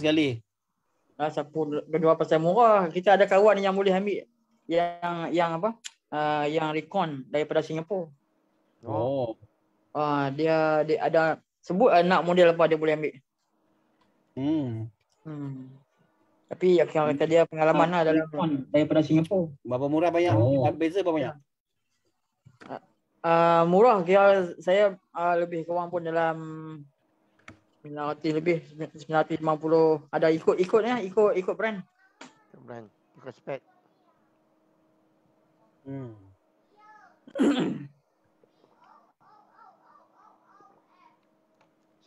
sekali. Ah, siapa berdua pasal murah. Kita ada kawan yang boleh ambil yang yang apa? Uh, yang recon daripada Singapura. Oh. Ah, dia, dia ada sebut uh, nak model apa dia boleh ambil. Hmm. Hmm. Tapi yang kata dia hmm. pengalaman ah, lah dalam recon daripada Singapura. Berapa murah banyak? Oh. Beza berapa banyak? Uh, murah kira saya uh, lebih kurang pun dalam 900 lebih 950 ada ikut ikut ya ikut ikut brand brand ikut spec hmm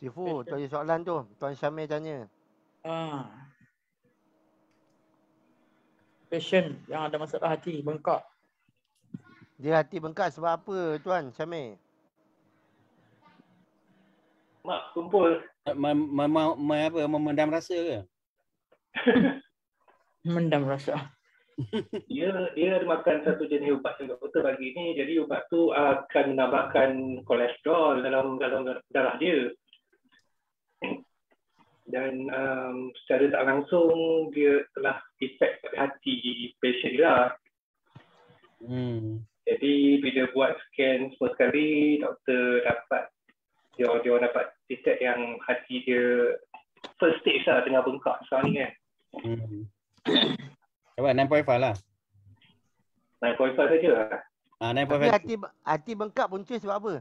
Sifu, tanya soalan tu. Tuan Syamil tanya. Ah. Passion yang ada masalah hati bengkak. Dia hati bengkak sebab apa, Tuan Syamil? Mak kumpul. Mak mau ma, apa? mendam rasa ke? Memendam rasa. dia dia ada makan satu jenis ubat yang doktor bagi ni jadi ubat tu akan menambahkan kolesterol dalam dalam darah dia dan um, secara tak langsung dia telah efek pada hati patient dia lah. hmm. jadi bila buat scan semua sekali doktor dapat dia dia orang dapat detect yang hati dia first stage lah tengah bengkak sekarang ni kan. Hmm. Apa 9.5 lah. 9.5 saja lah. Ah ha, 9.5. hati hati bengkak punca sebab apa?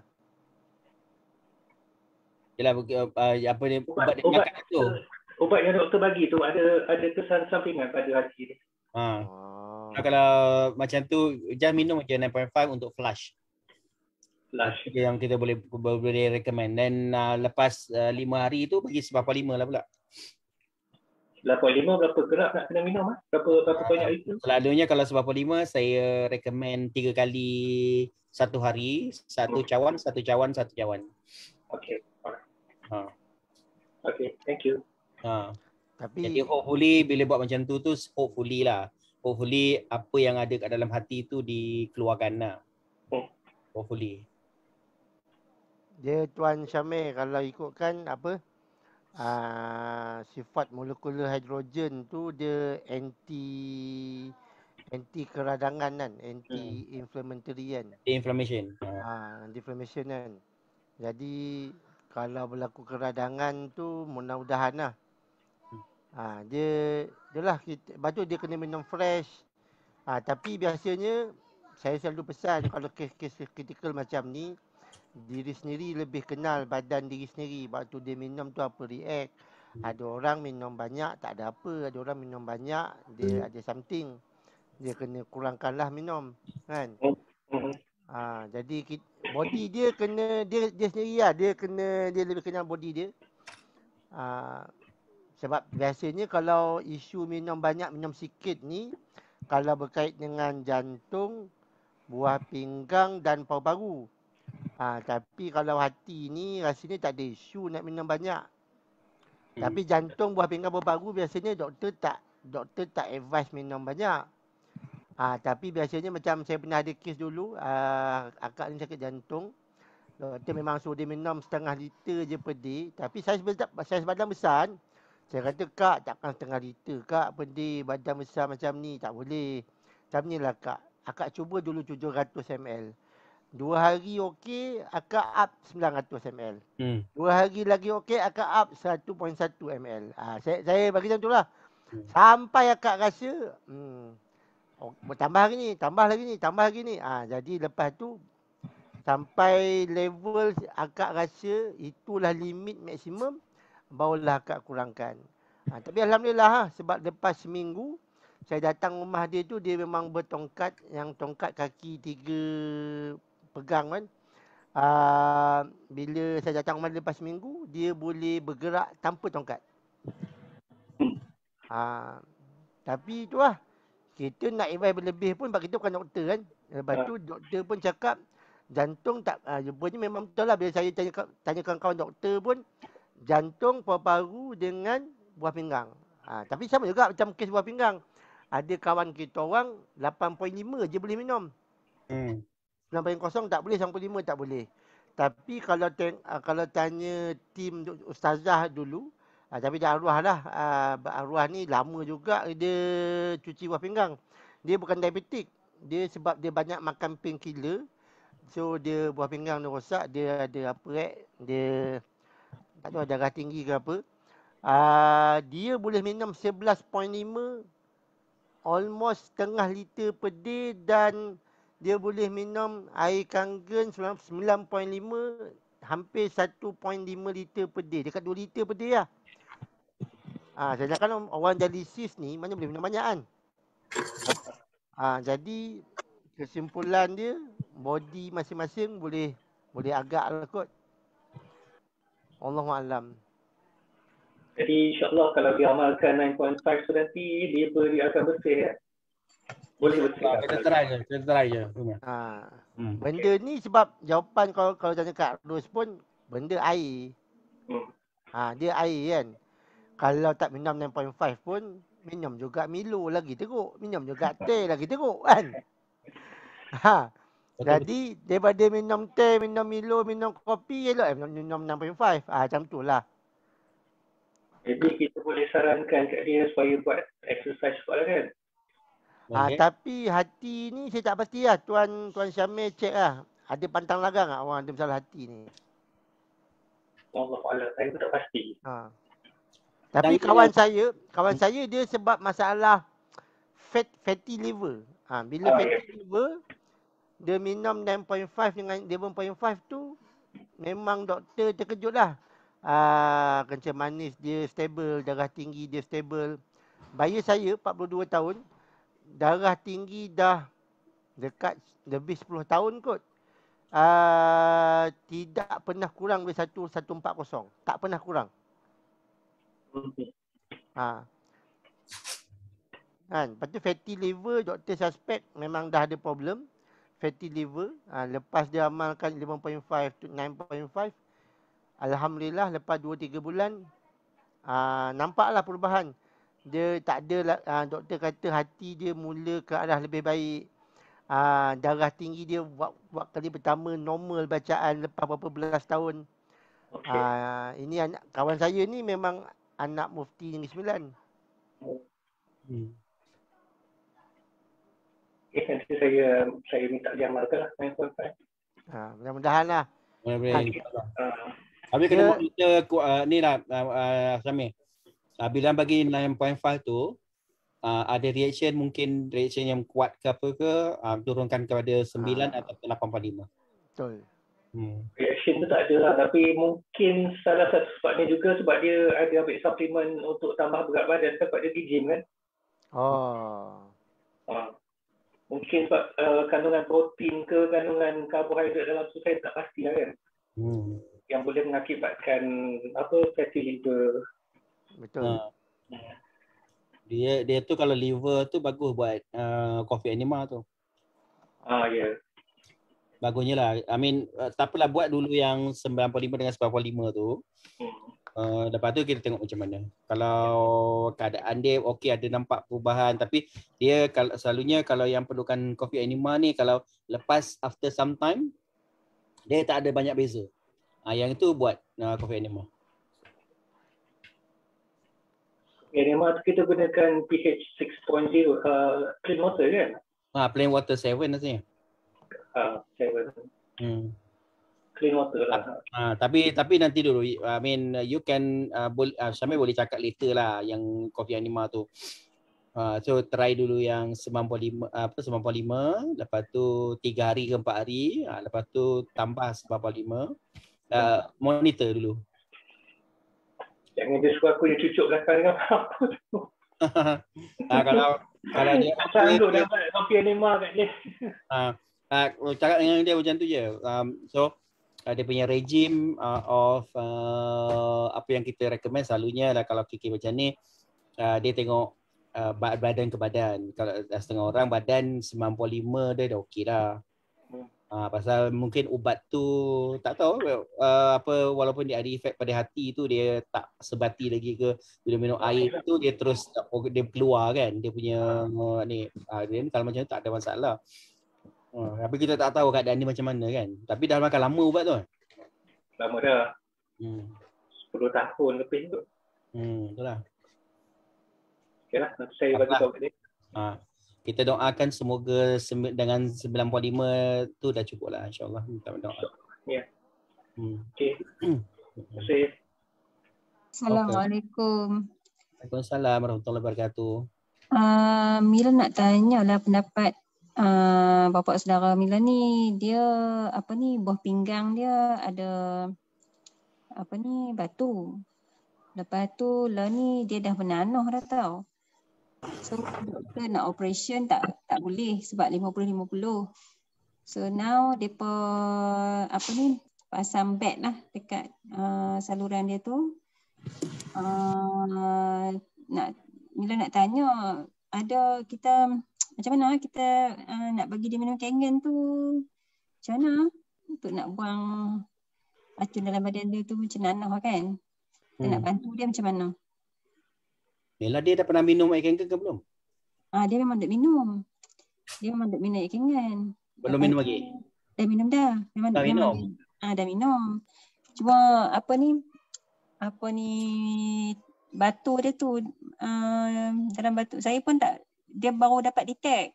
Yalah uh, ah, apa ni ubat, ubat, ubat dia ubat, tu. Ubat yang doktor bagi tu ada ada kesan sampingan pada hati dia. Ha. Oh. Kalau macam tu, just minum macam 9.5 untuk flush. Lush. yang kita boleh boleh recommend dan uh, lepas uh, 5 hari tu bagi sebab lima lah pula. lima berapa gerak nak kena minum ah? Berapa berapa ah, banyak itu? Selalunya kalau sebab lima saya recommend tiga kali satu hari, satu hmm. cawan, satu cawan, satu cawan. Okay. Ha. Okay, thank you. Ha. Tapi jadi hopefully bila buat macam tu tu hopefully lah. Hopefully apa yang ada kat dalam hati tu dikeluarkan lah. Hmm. Hopefully dia tuan Syamir kalau ikutkan apa uh, sifat molekular hidrogen tu dia anti anti keradangan kan anti hmm. inflammatory kan inflammation ha uh, ah, anti inflammation kan jadi kalau berlaku keradangan tu mudah-mudahan lah. Ha, dia, dia lah. Kita, lepas dia kena minum fresh. Ha, tapi biasanya saya selalu pesan kalau kes-kes kritikal macam ni diri sendiri lebih kenal badan diri sendiri waktu dia minum tu apa react hmm. ada orang minum banyak tak ada apa ada orang minum banyak dia hmm. ada something dia kena kurangkanlah minum kan hmm. ha, jadi body dia kena dia dia sendiri lah dia kena dia lebih kenal body dia ha, sebab biasanya kalau isu minum banyak minum sikit ni kalau berkait dengan jantung buah pinggang dan paru-paru Ha, tapi kalau hati ni rasanya tak ada isu nak minum banyak. Hmm. Tapi jantung buah pinggan berbaru biasanya doktor tak doktor tak advise minum banyak. Ha, tapi biasanya macam saya pernah ada kes dulu, uh, akak ni sakit jantung. Doktor memang suruh dia minum setengah liter je per day. Tapi saiz, saiz badan besar Saya kata, kak takkan setengah liter kak per day badan besar macam ni. Tak boleh. Macam ni lah kak. Akak cuba dulu 700 ml. Dua hari okey, akak up 900 ml. Hmm. Dua hari lagi okey, akak up 1.1 ml. Ha, saya, saya bagi macam lah, Hmm. Sampai akak rasa, hmm, oh, tambah hari ni, tambah lagi ni, tambah lagi ni. Ha, jadi lepas tu, sampai level akak rasa itulah limit maksimum, barulah akak kurangkan. Ha, tapi Alhamdulillah, ha, sebab lepas seminggu, saya datang rumah dia tu, dia memang bertongkat, yang tongkat kaki tiga pegang kan uh, bila saya datang rumah lepas seminggu dia boleh bergerak tanpa tongkat uh, tapi tu lah kita nak advise berlebih pun sebab kita bukan doktor kan lepas ya. tu doktor pun cakap jantung tak uh, ah, jumpa memang betul lah bila saya tanya, tanya kawan doktor pun jantung paru-paru dengan buah pinggang uh, tapi sama juga macam kes buah pinggang ada kawan kita orang 8.5 je boleh minum. Hmm. 9 banding kosong tak boleh, 95 tak boleh. Tapi kalau teng- ah, kalau tanya tim ustazah dulu, uh, tapi dah arwah lah. Uh, arwah ni lama juga dia cuci buah pinggang. Dia bukan diabetik. Dia sebab dia banyak makan painkiller. So dia buah pinggang dia rosak, dia ada apa eh? Dia tak tahu darah tinggi ke apa. Uh, dia boleh minum 11.5 almost setengah liter per day dan dia boleh minum air kangen 9.5 hampir 1.5 liter per day. Dekat 2 liter per day lah. Ha, saya cakap kalau orang dialisis ni mana boleh minum banyak kan? Ha, jadi kesimpulan dia body masing-masing boleh boleh agak lah kot. Allahuakbar. Jadi insyaAllah kalau dia amalkan 9.5 tu nanti dia beri akan bersih ya? Boleh betul. Kita try je. Kita try je. Ha. Hmm. Benda okay. ni sebab jawapan kalau kalau tanya Kak Rus pun benda air. Hmm. Ha, dia air kan. Kalau tak minum 9.5 pun minum juga Milo lagi teruk. Minum juga teh lagi teruk kan. Ha. Jadi daripada minum teh, minum Milo, minum kopi elok eh, minum 6.5. Ah ha, macam itulah. Jadi kita boleh sarankan kat dia supaya buat exercise sekolah kan. Ah, okay. Uh, tapi hati ni saya tak pasti lah. Tuan, Tuan Syamil cek lah. Ada pantang lagang tak orang ada masalah hati ni? Allah Allah, saya tak pasti. Ha. Tapi Dan kawan saya, kawan saya dia sebab masalah fat, fatty liver. Ha, bila oh, fatty ya. liver, dia minum 9.5 dengan 11.5 tu, memang doktor terkejut lah. Ha, ah, kencing manis dia stable, darah tinggi dia stable. Bayi saya 42 tahun, darah tinggi dah dekat lebih 10 tahun kot. Uh, tidak pernah kurang dari 1140. Tak pernah kurang. Ha. Kan, lepas tu fatty liver doktor suspect memang dah ada problem. Fatty liver, ha, lepas dia amalkan 11.5 to 9.5. Alhamdulillah lepas 2-3 bulan, ha, nampaklah perubahan dia tak ada uh, doktor kata hati dia mula ke arah lebih baik uh, darah tinggi dia buat, buat kali pertama normal bacaan lepas berapa belas tahun okay. uh, ah, ini anak kawan saya ni memang anak mufti yang sembilan hmm. Okay, nanti saya saya minta dia diamalkan lah. Ha, mudah-mudahan lah. Ha, Habis kena monitor ku ni lah uh, Samir. Uh, bila bagi 9.5 tu uh, ada reaction mungkin reaction yang kuat ke apa ke uh, turunkan kepada 9 uh, atau 8.5. Betul. Hmm. Reaction tu tak ada lah tapi mungkin salah satu sebabnya juga sebab dia ada ambil suplemen untuk tambah berat badan kan, sebab dia di gym kan. Oh. Ah. mungkin sebab uh, kandungan protein ke kandungan karbohidrat dalam susu tak pasti lah kan. Hmm. Yang boleh mengakibatkan apa fatty liver Betul. Uh, dia dia tu kalau liver tu bagus buat uh, coffee enema tu. Ah ya. Yeah. Bagusnya lah. I mean uh, tak apalah buat dulu yang 95 dengan 95 tu. Hmm. Uh, lepas tu kita tengok macam mana. Kalau keadaan dia okey ada nampak perubahan tapi dia kalau selalunya kalau yang perlukan coffee enema ni kalau lepas after some time dia tak ada banyak beza. Ah yang itu buat uh, coffee enema. Hmm. Enema tu kita gunakan pH 6.0 uh, clean water kan? Ha, lah ah, plain water 7 nasi. Ah, 7. Hmm. Clean water lah. Ah, ha, tapi tapi nanti dulu I mean you can uh, bol- uh, sampai boleh cakap later lah yang kopi anima tu. uh, so try dulu yang 95 apa 95, lepas tu 3 hari ke 4 hari, uh, lepas tu tambah 95. Uh, monitor dulu. Jangan dia suruh aku dia cucuk belakang dengan apa-apa. ha, ah, kalau kalau dia pasal dulu dia kopi anima kat ni. Ha. Ah, ah, kalau cakap dengan dia macam tu je. Um, so ah, dia punya regime uh, of uh, apa yang kita recommend selalunya lah kalau fikir macam ni uh, dia tengok uh, badan ke badan kalau setengah orang badan 95 dia dah okey dah Uh, pasal mungkin ubat tu tak tahu uh, apa walaupun dia ada efek pada hati tu dia tak sebati lagi ke bila minum air lah. tu dia terus tak dia keluar kan dia punya uh, ni uh, dia, kalau macam tu tak ada masalah. Uh, tapi kita tak tahu keadaan dia macam mana kan. Tapi dah makan lama ubat tu. Kan? Lama dah. Hmm. 10 tahun lebih tu. Hmm, betul lah. Okeylah, nanti saya bagi tahu dia. Lah. Ha kita doakan semoga dengan 95 tu dah cukup lah insyaAllah kita doa. Ya. Yeah. Hmm. Okay. Assalamualaikum. Okay. Waalaikumsalam warahmatullahi wabarakatuh. Uh, Mila nak tanya lah pendapat uh, bapa saudara Mila ni dia apa ni buah pinggang dia ada apa ni batu. Lepas tu lah ni dia dah menanoh dah tau. So doktor nak operation tak tak boleh sebab 50-50. So now depa apa ni pasang bed lah dekat uh, saluran dia tu. Uh, nak Mila nak tanya ada kita macam mana ah kita uh, nak bagi dia minum kengen tu macam mana ah untuk nak buang racun dalam badan dia tu macam nanah kan kita hmm. nak bantu dia macam mana Bella dia dah pernah minum air kengkeng ke belum? Ah dia memang tak minum. Dia memang tak minum air kengkeng. Belum minum lagi. Dah minum dah. Memang dah minum. Ah dah minum. Cuma apa ni? Apa ni batu dia tu uh, dalam batu saya pun tak dia baru dapat detect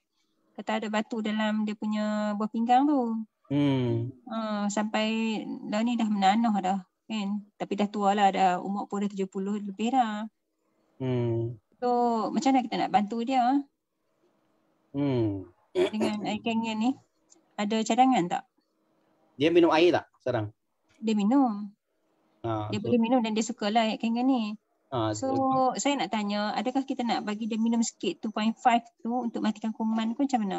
kata ada batu dalam dia punya buah pinggang tu. Hmm. Uh, sampai dah ni dah menanah dah kan. Tapi dah tua lah dah umur pun dah 70 lebih dah. Hmm. So macam mana kita nak bantu dia? Ah? Hmm. Dengan air kangen ni ada cadangan tak? Dia minum air tak sekarang? Dia minum. Ha, dia so, boleh minum dan dia suka lah air kangen ni. Ha, so, so saya nak tanya adakah kita nak bagi dia minum sikit 2.5 tu untuk matikan kuman pun macam mana?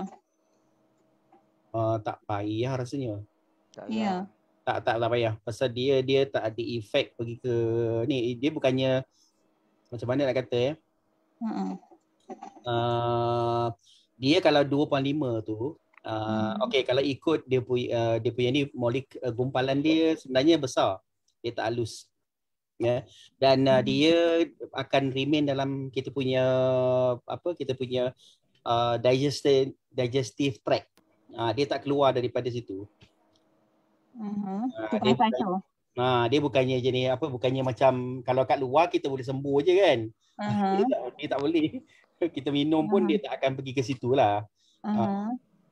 Uh, tak payah rasanya. Tak ya. Tak, tak, tak lah payah. Pasal dia dia tak ada efek pergi ke ni. Dia bukannya macam mana nak kata eh uh, dia kalau 2.5 tu uh, ah, hmm. okay kalau ikut dia pu, uh, ah, dia punya ni molek uh, gumpalan dia sebenarnya besar dia tak halus yeah. dan uh, hmm. dia akan remain dalam kita punya apa kita punya uh, digestive digestive tract uh, dia tak keluar daripada situ Uh-huh. Uh, dia, bukan, Ha, dia bukannya jenis apa bukannya macam kalau kat luar kita boleh sembuh je kan. Uh-huh. Dia, tak, tak boleh. Kita minum pun uh-huh. dia tak akan pergi ke situ lah. Uh-huh.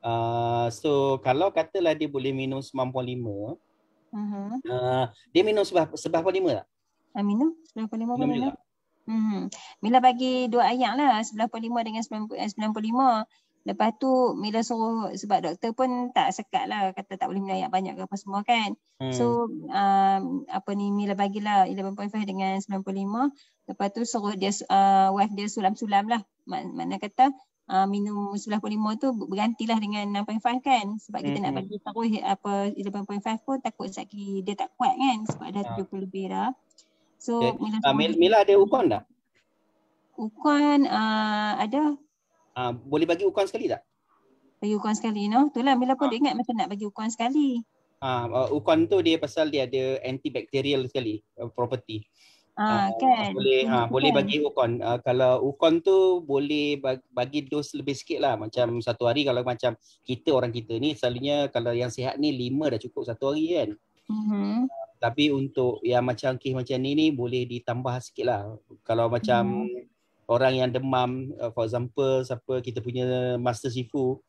Ha, uh, so kalau katalah dia boleh minum 9.5. Uh-huh. Uh, dia minum sebab sebab lima tak? Uh, minum 9.5 boleh minum. Mhm. Mila bagi dua ayat lah 9.5 dengan 9.5. Lepas tu Mila suruh sebab doktor pun tak sekat lah kata tak boleh minum banyak ke apa semua kan. Hmm. So um, apa ni Mila bagilah 11.5 dengan 95. Lepas tu suruh dia uh, wife dia sulam-sulam lah. Mana kata uh, minum 11.5 tu bergantilah dengan 6.5 kan. Sebab kita nak hmm. bagi taruh apa 11.5 pun takut sakit dia tak kuat kan sebab dah 70 ah. lebih dah. So Mila, eh, ah, uh, Mila, ada ukon dah Ukon uh, ada Ah, boleh bagi ukuran sekali tak? Bagi ukuran sekali no. Itulah bila pun ha. dia ingat macam nak bagi ukuran sekali. Ah uh, ukuran tu dia pasal dia ada antibacterial sekali uh, property. Ah uh, kan. Boleh ha, kan. boleh bagi ukuran. Uh, kalau ukuran tu boleh bagi dos lebih sikit lah macam satu hari kalau macam kita orang kita ni selalunya kalau yang sihat ni lima dah cukup satu hari kan. Mm-hmm. Uh, tapi untuk yang macam kih macam ni ni boleh ditambah sikit lah. Kalau macam mm-hmm orang yang demam uh, for example siapa kita punya master sifu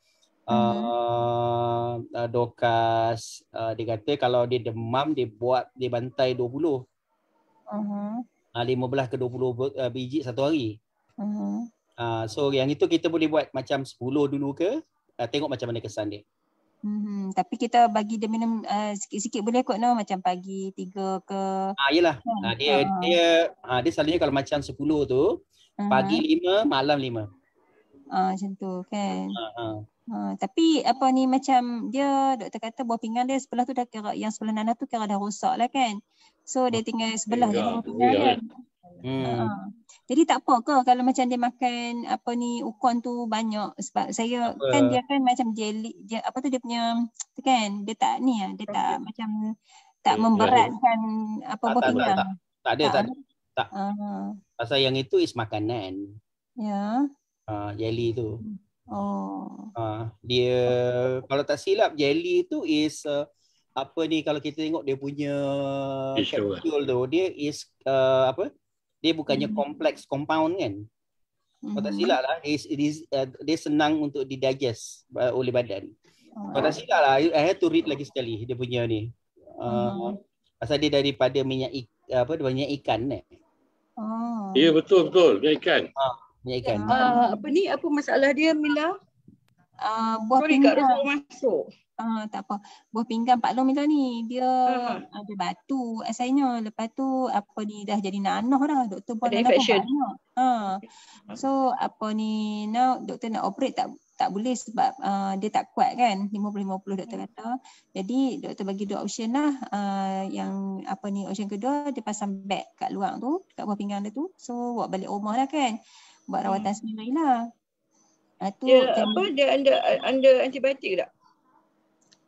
hmm. uh, mhm. uh dokas uh, dia kata kalau dia demam dia buat dia bantai 20 uh-huh. uh, 15 ke 20 uh, biji satu hari uh-huh. uh, so yang itu kita boleh buat macam 10 dulu ke uh, tengok macam mana kesan dia Hmm, tapi kita bagi dia minum uh, sikit-sikit boleh kot no macam pagi tiga ke. Ah yalah. Kan? Ha, ah, dia ha. dia ha, dia selalunya kalau macam sepuluh tu, Pagi mhm. lima, malam lima. Ah, uh, macam tu kan. Uh, uh. Uh, tapi apa ni macam dia doktor kata buah pinggan dia sebelah tu dah kira yang sebelah nanah tu kira dah rosak lah kan. So dia tinggal sebelah yeah, je buah ya, pinggang. Yeah. Kan? Hmm. Uh, jadi tak apa ke kalau macam dia makan apa ni ukon tu banyak sebab saya apa? kan dia kan macam jelly dia apa tu dia punya kan dia tak ni ah dia tak macam tak ya, ya, memberatkan apa-apa tak, tak, tak, tak, tak ada ah, tak ada ah. Tak. Uh-huh. Pasal yang itu is makanan. Ya. Yeah. Uh, jelly tu. Oh. Uh, dia kalau tak silap jelly tu is uh, apa ni kalau kita tengok dia punya lah. capsule tu dia is uh, apa? Dia bukannya hmm kompleks compound kan? Mm-hmm. Kalau tak hmm. silap lah is is uh, dia senang untuk di digest uh, oleh badan. Oh. Kalau tak silap lah I have to read lagi sekali dia punya ni. Uh, hmm Pasal dia daripada minyak ik, apa minyak ikan eh. Oh. Ya betul betul minyak ikan. Ha, ah, minyak ikan. Ha. apa ni apa masalah dia Mila? Ah buah Sorry, pinggan. Sorry masuk. Ah ha, tak apa. Buah pinggan Pak Long Mila ni dia ha. ada batu asalnya lepas tu apa ni dah jadi nanah dah doktor buat ada infection. Ha. So apa ni now doktor nak operate tak tak boleh sebab uh, dia tak kuat kan 50-50 doktor hmm. kata jadi doktor bagi dua option lah uh, yang apa ni option kedua dia pasang bag kat luar tu kat bawah pinggang dia tu so buat balik rumah lah kan buat hmm. rawatan hmm. sendiri lah uh, tu dia kan, apa dia under, under antibiotik tak?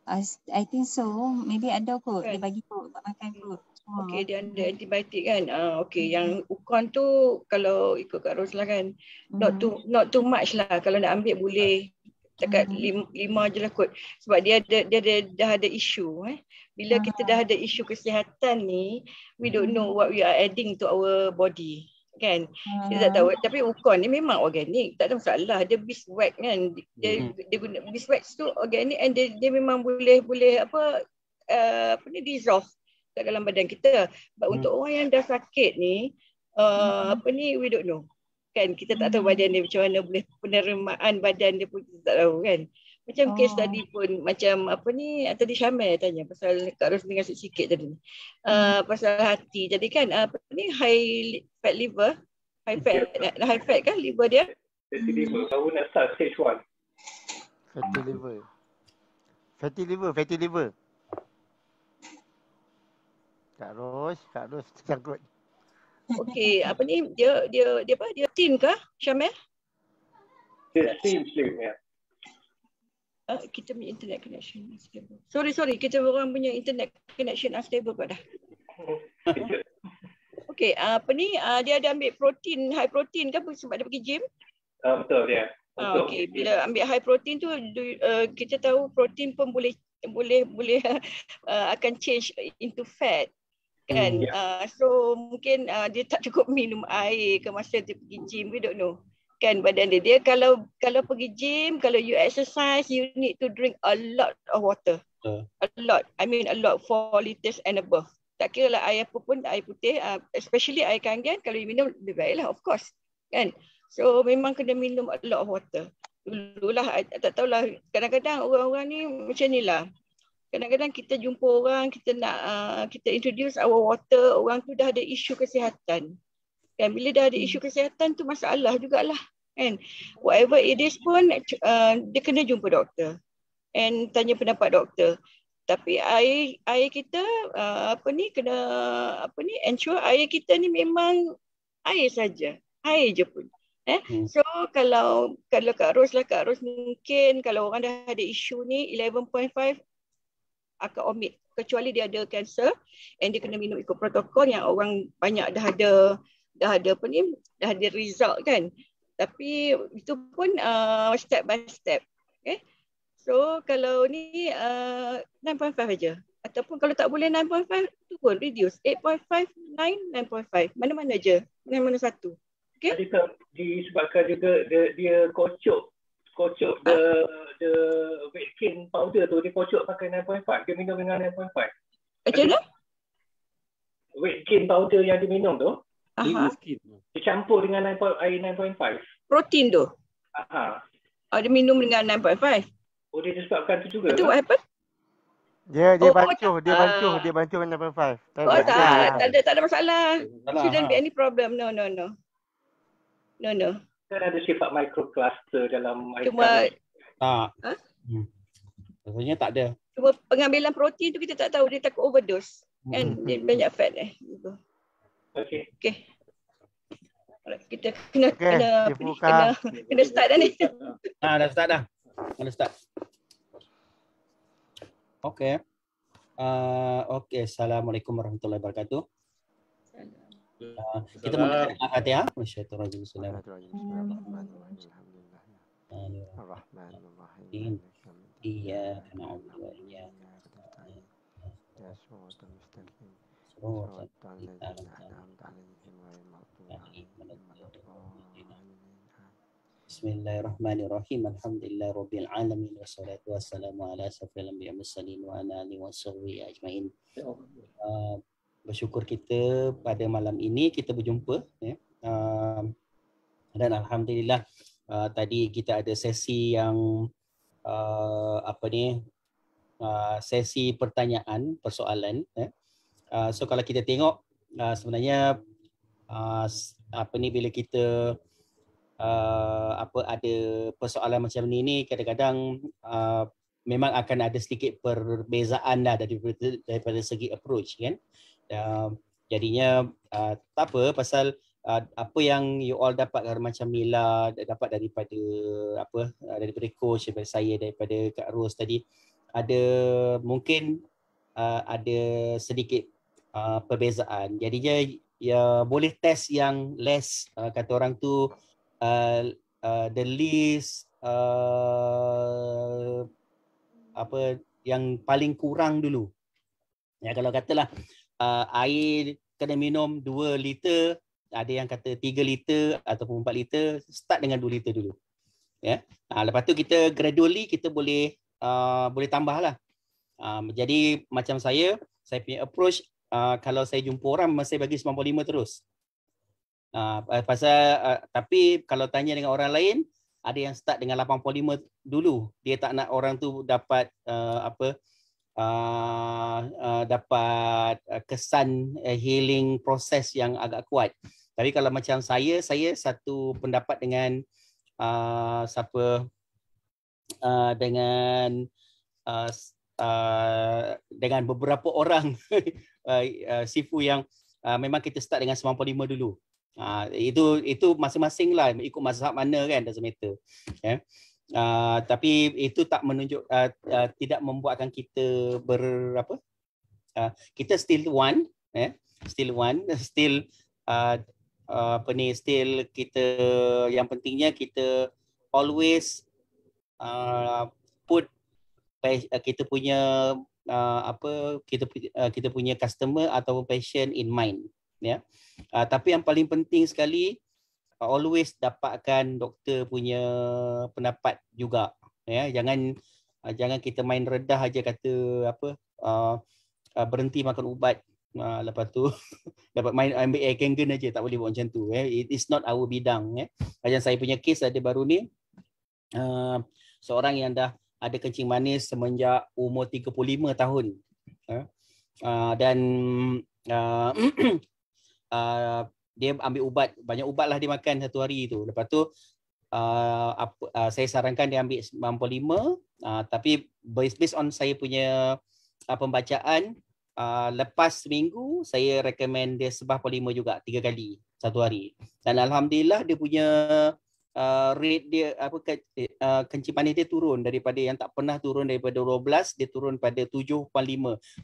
I, I think so. Maybe ada kot. Kan. Dia bagi kot. Makan kot. Okey ah. dia ada antibiotik kan. Ah uh, okey yang mm-hmm. ukon tu kalau ikut Kak Roslah kan not too mm-hmm. not too much lah kalau nak ambil boleh dekat mm-hmm. lima, lima je lah kot sebab dia ada dia ada dah ada isu eh bila kita dah ah. ada isu kesihatan ni we don't know what we are adding to our body kan kita tak tahu ah. tapi ukon ni memang organik tak ada masalah dia beeswax kan dia dia guna beeswax tu organik and dia dia memang boleh boleh apa uh, apa ni dissolve kat dalam badan kita. But hmm. untuk orang yang dah sakit ni, uh, hmm. apa ni, we don't know. Kan, kita tak tahu hmm. badan dia macam mana boleh penerimaan badan dia pun kita tak tahu kan. Macam oh. case tadi pun, macam apa ni, ah, tadi Syamil tanya pasal Kak Ros dengan sikit tadi. Uh, pasal hati, jadi kan ah, apa ni, high fat liver, high fat, yeah. Eh, high fat kan liver dia. Fatty liver, baru nak start stage 1. Fatty liver. Fatty liver, fatty liver. Kak Ros, Kak Ros tercanggut. Okey, apa ni? Dia dia dia apa? Dia tin ke? Syamil? Dia tin sleep ya. Ah, kita punya internet connection unstable. Sorry, sorry. Kita orang punya internet connection unstable kot dah. Okey, apa ni? Uh, dia ada ambil protein, high protein ke sebab dia pergi gym? Uh, betul, ya. Yeah. Uh, Okey, bila ambil high protein tu, uh, kita tahu protein pun boleh boleh boleh uh, akan change into fat kan yeah. Hmm. uh, so mungkin uh, dia tak cukup minum air ke masa dia pergi gym we don't know kan badan dia dia kalau kalau pergi gym kalau you exercise you need to drink a lot of water uh. a lot i mean a lot 4 liters and above tak kira lah air apa pun air putih uh, especially air kangen kalau you minum lebih baik lah of course kan so memang kena minum a lot of water dululah I, I tak tahulah kadang-kadang orang-orang ni macam nilah kadang-kadang kita jumpa orang kita nak uh, kita introduce our water orang tu dah ada isu kesihatan kan bila dah ada isu kesihatan tu masalah jugalah kan whatever it is pun uh, dia kena jumpa doktor and tanya pendapat doktor tapi air air kita uh, apa ni kena apa ni ensure air kita ni memang air saja air je pun eh hmm. so kalau kalau Kak Ros lah Kak Ros mungkin kalau orang dah ada isu ni 11.5 akan omit kecuali dia ada kanser and dia kena minum ikut protokol yang orang banyak dah ada dah ada apa ni dah ada result kan tapi itu pun uh, step by step okay? so kalau ni uh, 9.5 aja ataupun kalau tak boleh 9.5 tu pun reduce 8.5 9 9.5 mana-mana aja mana-mana satu okey disebabkan juga dia, dia kocok kocok the the weight cane powder tu dia kocok pakai 9.5 dia minum dengan 9.5 macam mana weight cane powder yang dia minum tu Aha. Dia campur dengan air 9.5 Protein tu? Aha. Oh, dia minum dengan 9.5 Oh dia disebabkan tu juga Itu Apa? what Dia dia oh, oh, bancuh, dia uh, bancuh, ah. dia bancuh dengan 9.5. five. oh, tak, tak, ada, tak ada masalah. Tak ada, Shouldn't be any problem. No, no, no. No, no kan ada sifat micro cluster dalam Cuma, tak. Ha? Hmm. Rasanya tak ada. Cuma pengambilan protein tu kita tak tahu dia takut overdose. Kan? Hmm. Kan dia banyak fat eh. Okey. Okey. Kita kena okay, kena, kena kena start dah ni. Ha dah start dah. Kena start. Okey. Uh, ah, okay. Assalamualaikum warahmatullahi wabarakatuh. kita membaca Al-Fatihah wasyaitonirrajim بسم الله الرحمن الرحيم الحمد لله رب العالمين والصلاة والسلام على سيدنا محمد وعلى آله وصحبه أجمعين bersyukur kita pada malam ini kita berjumpa ya. Uh, dan alhamdulillah uh, tadi kita ada sesi yang uh, apa ni uh, sesi pertanyaan persoalan ya. Uh, so kalau kita tengok uh, sebenarnya uh, apa ni bila kita uh, apa ada persoalan macam ni ni kadang-kadang uh, memang akan ada sedikit perbezaan dah daripada, daripada segi approach kan. Uh, jadinya uh, tak apa pasal uh, apa yang you all dapat dari macam Mila dapat daripada apa uh, daripada coach daripada saya daripada Kak Rose tadi ada mungkin uh, ada sedikit uh, perbezaan jadinya ya boleh test yang less uh, kata orang tu uh, uh, the least uh, apa yang paling kurang dulu ya kalau katalah uh, air kena minum 2 liter, ada yang kata 3 liter ataupun 4 liter, start dengan 2 liter dulu. Ya. Yeah. Uh, lepas tu kita gradually kita boleh uh, boleh tambahlah. Uh, jadi macam saya, saya punya approach uh, kalau saya jumpa orang memang saya bagi 95 terus. Ah, uh, pasal uh, tapi kalau tanya dengan orang lain ada yang start dengan 85 dulu dia tak nak orang tu dapat uh, apa uh, uh, uh, dapat uh, kesan uh, healing proses yang agak kuat. Tapi kalau macam saya, saya satu pendapat dengan uh, siapa uh, dengan uh, uh, dengan beberapa orang uh, sifu yang uh, memang kita start dengan 95 dulu. Uh, itu itu masing masing lah ikut mazhab mana kan doesn't matter. Yeah. Uh, tapi itu tak menunjuk uh, uh, tidak membuatkan kita berapa? Uh, kita still one, eh? still one, still uh, uh, apa ni? Still kita yang pentingnya kita always uh, put kita punya uh, apa kita uh, kita punya customer ataupun patient in mind, ya. Yeah? Uh, tapi yang paling penting sekali always dapatkan doktor punya pendapat juga ya jangan uh, jangan kita main redah aja kata apa uh, uh, berhenti makan ubat uh, lepas tu dapat main ambil air kangen aja tak boleh buat macam tu ya it is not our bidang ya macam saya punya kes ada baru ni uh, seorang yang dah ada kencing manis semenjak umur 35 tahun uh, dan uh, uh, dia ambil ubat banyak ubat lah dia makan satu hari tu lepas tu uh, apa, uh, saya sarankan dia ambil 95 uh, tapi based, based on saya punya uh, pembacaan uh, lepas seminggu saya recommend dia sebah 95 juga tiga kali satu hari dan alhamdulillah dia punya uh, rate dia apa ke, uh, kencing manis dia turun daripada yang tak pernah turun daripada 12 dia turun pada 7.5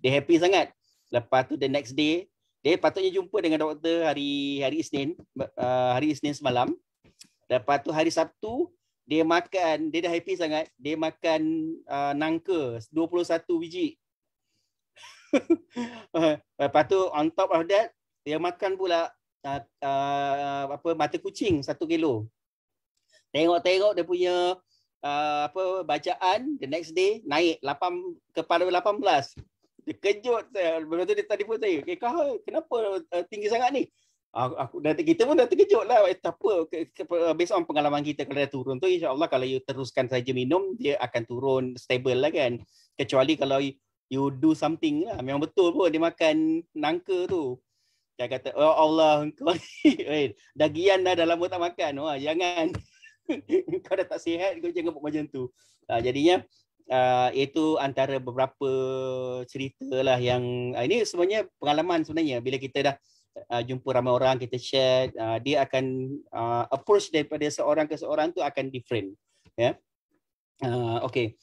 dia happy sangat lepas tu the next day dia patutnya jumpa dengan doktor hari hari Isnin, uh, hari Isnin semalam. Lepas tu hari Sabtu, dia makan, dia dah happy sangat, dia makan uh, nangka 21 biji. Lepas tu on top of that, dia makan pula uh, uh, apa mata kucing 1 kilo. Tengok-tengok dia punya uh, apa bacaan the next day naik 8 kepada kejut, saya. Lepas tu dia telefon saya. Okay, eh, kau kenapa eh, tinggi sangat ni? Aku, aku dah, kita pun dah terkejut lah. Eh, apa, based on pengalaman kita kalau dia turun tu, insyaAllah kalau you teruskan saja minum, dia akan turun stable lah kan. Kecuali kalau you, you do something lah. Memang betul pun dia makan nangka tu. Dia kata, oh Allah, kau ni, dah gian dah, dah lama tak makan. Wah, jangan. kau dah tak sihat, kau jangan buat macam tu. Ha, jadinya, uh, iaitu antara beberapa cerita lah yang uh, ini sebenarnya pengalaman sebenarnya bila kita dah uh, jumpa ramai orang kita share uh, dia akan uh, approach daripada seorang ke seorang tu akan different ya yeah? uh, okey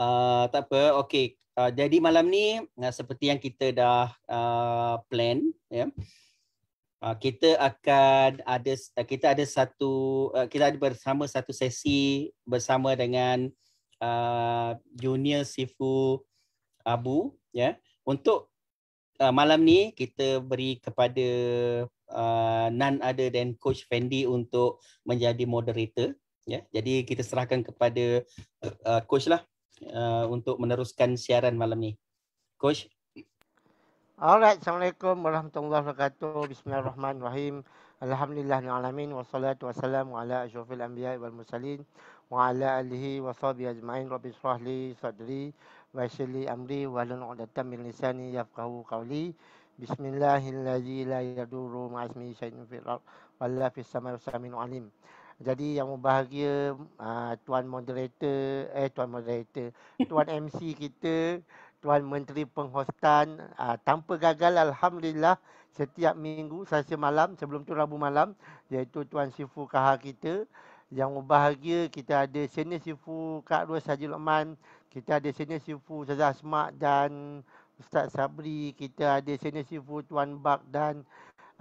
uh, tak apa okey uh, jadi malam ni uh, seperti yang kita dah uh, plan ya yeah? kita akan ada kita ada satu kita ada bersama satu sesi bersama dengan Uh, Junior Sifu Abu ya. Untuk uh, malam ni kita beri kepada uh, Nan ada dan coach Fendi untuk menjadi moderator ya. Jadi kita serahkan kepada uh, coach lah uh, untuk meneruskan siaran malam ni. Coach Alright, Assalamualaikum warahmatullahi wabarakatuh. Bismillahirrahmanirrahim. Alhamdulillah alamin wassalatu wassalamu ala asyrafil anbiya wal mursalin wa ala alihi wa sahbihi ajma'in rabbi israh sadri wa yassirli amri wa hlul 'uqdatam min lisani yafqahu qawli bismillahillazi la yaduru ma'a ismi syai'un fil wa la fis sama'i wa alim jadi yang berbahagia uh, tuan moderator eh tuan moderator tuan MC kita tuan menteri penghostan uh, ah, tanpa gagal alhamdulillah setiap minggu Selasa malam sebelum tu Rabu malam iaitu Tuan Sifu Kahar kita yang berbahagia kita ada Senior Sifu Kak Ruas Haji Luqman kita ada Senior Sifu Ustaz Asmak dan Ustaz Sabri kita ada Senior Sifu Tuan Bak dan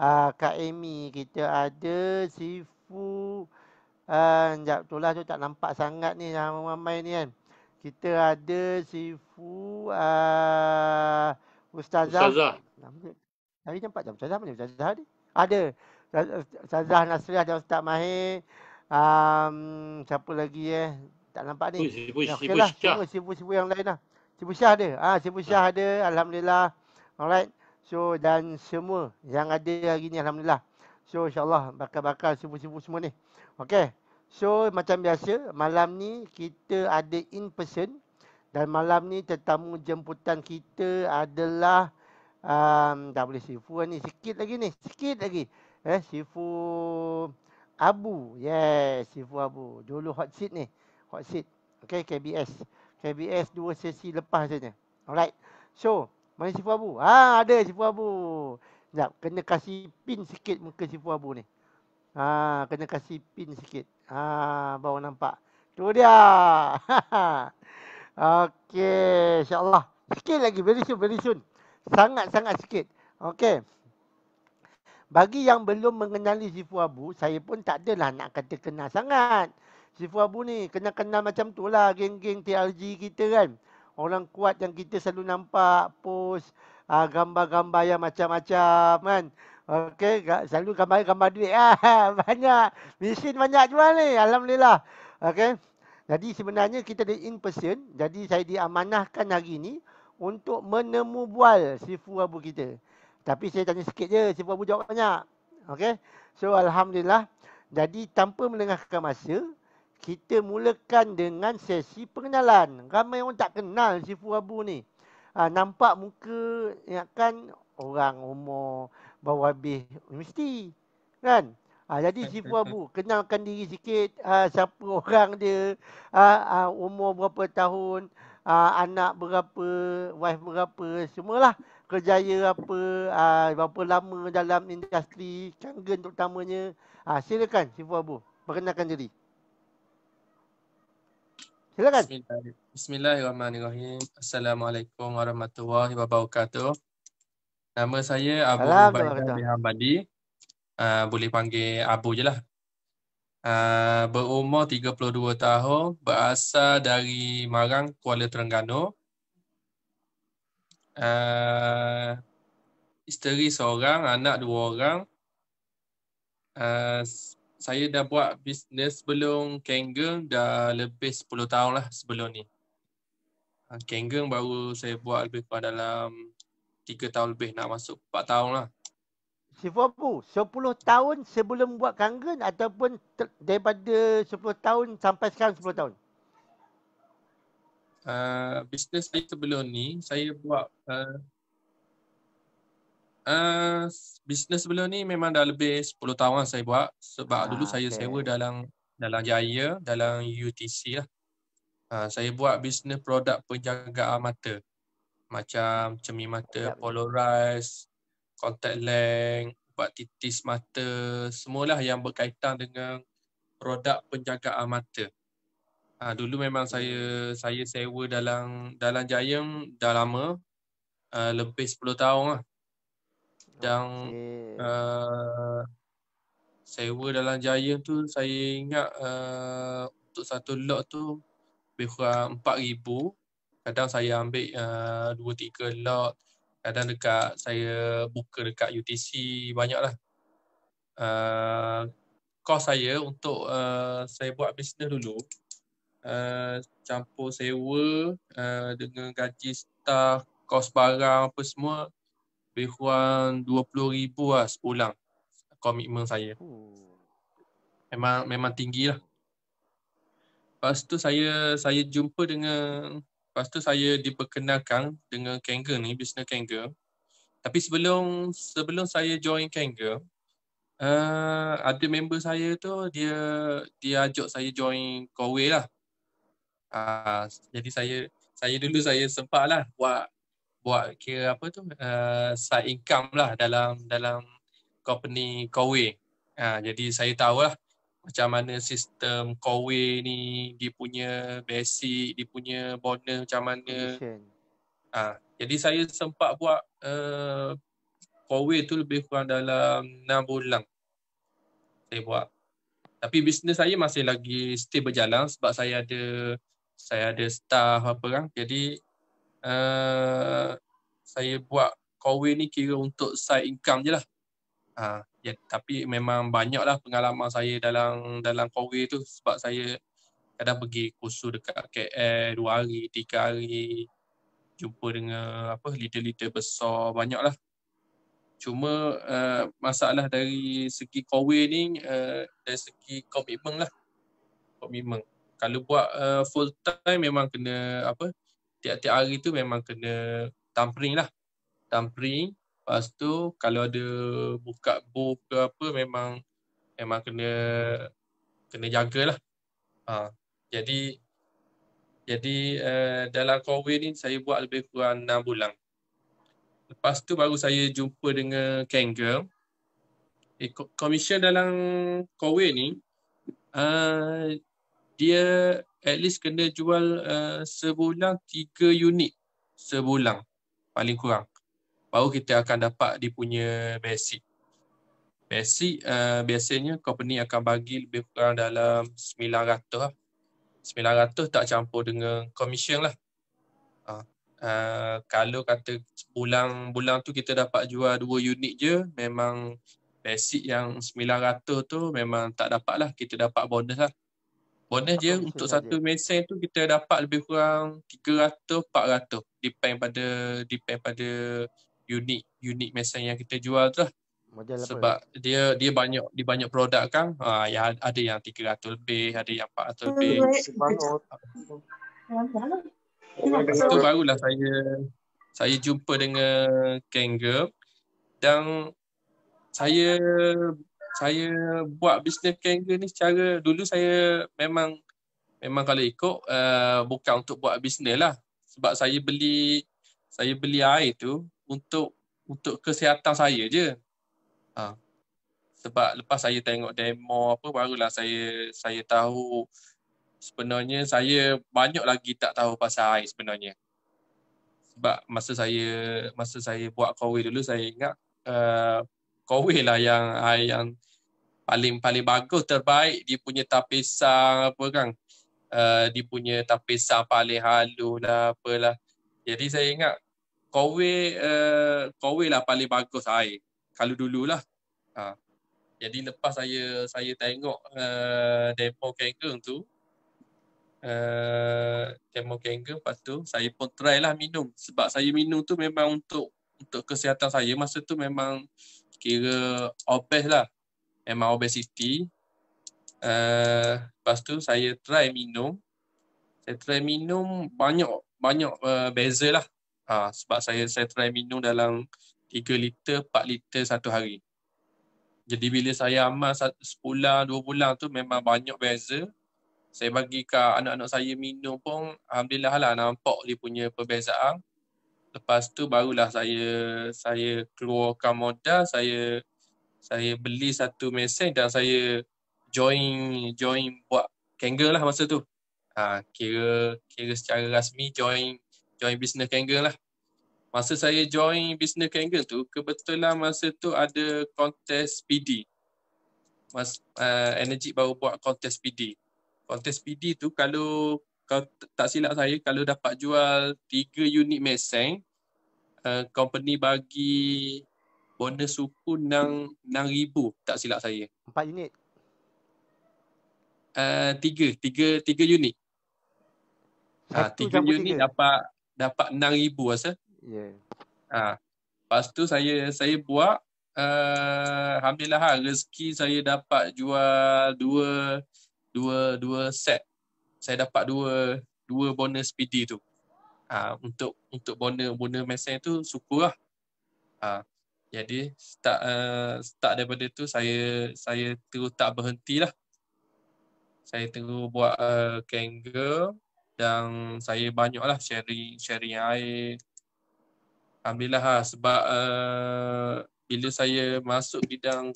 uh, Kak Amy kita ada Sifu ah, Sekejap, uh, tu lah tu tak nampak sangat ni yang ramai ni kan kita ada Sifu uh, Ustazah. Ustazah. Hari ni empat jam ustazah macam ustazah ni. Ada ustazah Nasriah dan Ustaz Mahir. Um, siapa lagi eh? Tak nampak ni. Sibu ya, Syah. Tengok sibu-sibu yang lain lah. Sibu Syah ada. Ah, ha, sibu Syah hmm. ada. Alhamdulillah. Alright. So dan semua yang ada hari ni alhamdulillah. So insyaallah bakal-bakal sibu-sibu semua ni. Okay. So macam biasa malam ni kita ada in person dan malam ni tetamu jemputan kita adalah um, tak boleh sifu ni sikit lagi ni sikit lagi eh sifu abu yes sifu abu dulu hot seat ni hot seat Okay KBS KBS dua sesi lepas saja alright so mana sifu abu ha ada sifu abu jap kena kasih pin sikit muka sifu abu ni ha kena kasih pin sikit ha baru nampak tu dia Okay, insyaallah sikit lagi very soon very soon sangat-sangat sikit. Okey. Bagi yang belum mengenali Sifu Abu, saya pun tak adalah nak kata kenal sangat. Sifu Abu ni, kena kenal macam tu lah geng-geng TRG kita kan. Orang kuat yang kita selalu nampak, post ah, gambar-gambar yang macam-macam kan. Okey, selalu gambar-gambar duit. Ah, banyak, mesin banyak jual ni, Alhamdulillah. Okey, jadi sebenarnya kita ada in person. Jadi saya diamanahkan hari ni untuk menemu bual sifu abu kita. Tapi saya tanya sikit je, sifu abu jawab banyak. Okey. So alhamdulillah. Jadi tanpa melengahkan masa, kita mulakan dengan sesi pengenalan. Ramai orang tak kenal sifu abu ni. Ha, nampak muka kan? orang umur bawah habis universiti. Kan? Ha, jadi Sifu Abu, kenalkan diri sikit ha, siapa orang dia, ha, ha, umur berapa tahun, uh, anak berapa, wife berapa, semualah kerjaya apa, uh, berapa lama dalam industri, canggen terutamanya. Uh, silakan Sifu Abu, perkenalkan diri. Silakan. Bismillahirrahmanirrahim. Assalamualaikum warahmatullahi wabarakatuh. Nama saya Abu Badi Hambadi. Uh, boleh panggil Abu je lah uh, berumur 32 tahun, berasal dari Marang, Kuala Terengganu. Uh, isteri seorang, anak dua orang. Uh, saya dah buat bisnes sebelum Kenggeng dah lebih 10 tahun lah sebelum ni. Kenggeng baru saya buat lebih kurang dalam 3 tahun lebih nak masuk 4 tahun lah. Sifu Abu, 10 tahun sebelum buat kangen ataupun ter- daripada 10 tahun sampai sekarang 10 tahun? Uh, Bisnes saya sebelum ni, saya buat uh, uh, Bisnes sebelum ni memang dah lebih 10 tahun saya buat Sebab ah, dulu okay. saya sewa dalam dalam jaya, dalam UTC lah uh, Saya buat bisnes produk penjagaan mata Macam cermin mata, polarize, contact lens, buat titis mata, semualah yang berkaitan dengan produk penjagaan mata. Ha, dulu memang saya saya sewa dalam dalam Giant dah lama, uh, lebih 10 tahun lah. Dan okay. uh, ha, sewa dalam Giant tu saya ingat uh, untuk satu lot tu lebih kurang 4,000 kadang saya ambil uh, dua tiga lot dan dekat saya buka dekat UTC banyaklah. Uh, kos saya untuk uh, saya buat bisnes dulu uh, campur sewa uh, dengan gaji staff, kos barang apa semua lebih kurang RM20,000 lah sepulang komitmen saya. Memang memang tinggi lah. Lepas tu saya saya jumpa dengan Lepas tu saya diperkenalkan dengan Kanga ni, bisnes Kanga. Tapi sebelum sebelum saya join Kanga, uh, eh, ada member saya tu dia dia ajak saya join Kowe lah. Uh, jadi saya saya dulu saya sempat lah buat buat ke apa tu uh, side income lah dalam dalam company Kowe. Uh, ah, jadi saya tahu lah macam mana sistem Kowe ni dia punya basic dia punya bonus macam mana ha, jadi saya sempat buat Kowe uh, tu lebih kurang dalam 6 bulan saya buat tapi bisnes saya masih lagi still berjalan sebab saya ada saya ada staff apa kan jadi uh, saya buat Kowe ni kira untuk side income je lah Ha, ya, tapi memang banyaklah pengalaman saya dalam dalam Korea tu sebab saya kadang pergi kursus dekat KL dua hari, tiga hari jumpa dengan apa leader-leader besar banyaklah. Cuma uh, masalah dari segi Korea ni uh, dari segi komitmen lah. Komitmen. Kalau buat uh, full time memang kena apa tiap-tiap hari tu memang kena tampering lah. Tampering Lepas tu kalau ada buka booth ke apa memang memang kena kena jagalah. Ha. Jadi jadi uh, dalam kawin ni saya buat lebih kurang 6 bulan. Lepas tu baru saya jumpa dengan Kanker. Eh, commission dalam kawin ni uh, dia at least kena jual uh, sebulan 3 unit sebulan paling kurang baru kita akan dapat dia punya basic. Basic uh, biasanya company akan bagi lebih kurang dalam 900 lah. 900 tak campur dengan commission lah. Uh, uh, kalau kata bulan-bulan tu kita dapat jual dua unit je, memang basic yang 900 tu memang tak dapat lah. Kita dapat bonus lah. Bonus dia untuk satu mesin tu kita dapat lebih kurang 300 400 depend pada depend pada unik unik mesin yang kita jual tu lah. Model Sebab apa? dia dia banyak di banyak produk kan. Ha, yang ada yang 300 lebih, ada yang 400 hmm, lebih. Itu barulah saya saya jumpa dengan Kangger dan saya saya buat bisnes Kangger ni secara dulu saya memang memang kalau ikut uh, bukan untuk buat bisnes lah. Sebab saya beli saya beli air tu untuk untuk kesihatan saya je. Ha. Sebab lepas saya tengok demo apa barulah saya saya tahu sebenarnya saya banyak lagi tak tahu pasal air sebenarnya. Sebab masa saya masa saya buat kawin dulu saya ingat uh, lah yang air yang paling paling bagus terbaik dia punya tapisan apa kan. Uh, dia punya tapisan paling halus lah apalah. Jadi saya ingat kowe uh, kowe lah paling bagus saya kalau dululah ha. jadi lepas saya saya tengok uh, demo kengkeng tu uh, demo kengkeng lepas tu saya pun try lah minum sebab saya minum tu memang untuk untuk kesihatan saya masa tu memang kira obes lah memang obesity uh, eh, lepas tu saya try minum saya try minum banyak banyak uh, beza lah ha, sebab saya saya try minum dalam 3 liter 4 liter satu hari jadi bila saya amal sepulang dua bulan tu memang banyak beza saya bagi ke anak-anak saya minum pun alhamdulillah lah nampak dia punya perbezaan lepas tu barulah saya saya keluarkan modal saya saya beli satu mesin dan saya join join buat kangle lah masa tu ha, kira kira secara rasmi join join business Kangen lah. Masa saya join business Kangen tu, kebetulan masa tu ada kontes PD. Mas, uh, Energy baru buat kontes PD. Kontes PD tu kalau, kalau tak silap saya, kalau dapat jual 3 unit meseng, uh, company bagi bonus suku 6, 6,000 tak silap saya. 4 unit? Uh, tiga, tiga, tiga unit. Satu ah, tiga unit dapat dapat 6000 rasa. Ya. Yeah. Ha. Lepas tu saya saya buat uh, alhamdulillah ha, rezeki saya dapat jual dua dua dua set. Saya dapat dua dua bonus PD tu. Ha, untuk untuk bonus bonus mesin tu syukurlah. Ha. Jadi start, uh, start daripada tu saya saya terus tak berhentilah. Saya terus buat uh, kangle yang saya banyaklah sharing sharing air ambillah lah, sebab uh, bila saya masuk bidang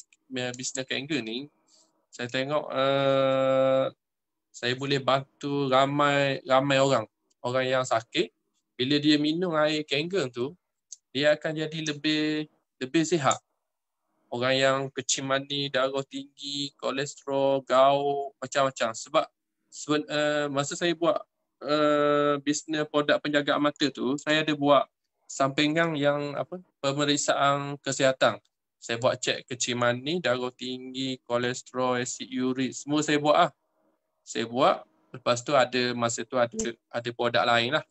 bisnes kanker ni saya tengok uh, saya boleh bantu ramai ramai orang orang yang sakit bila dia minum air kanker tu dia akan jadi lebih lebih sihat orang yang kecil mani darah tinggi kolesterol gout macam-macam sebab Uh, masa saya buat Eh, bisnes produk penjaga mata tu saya ada buat sampingan yang apa pemeriksaan kesihatan. Saya buat cek keciman ni, darah tinggi, kolesterol, asid urik, semua saya buat ah. Saya buat lepas tu ada masa tu ada ada produk lain lah.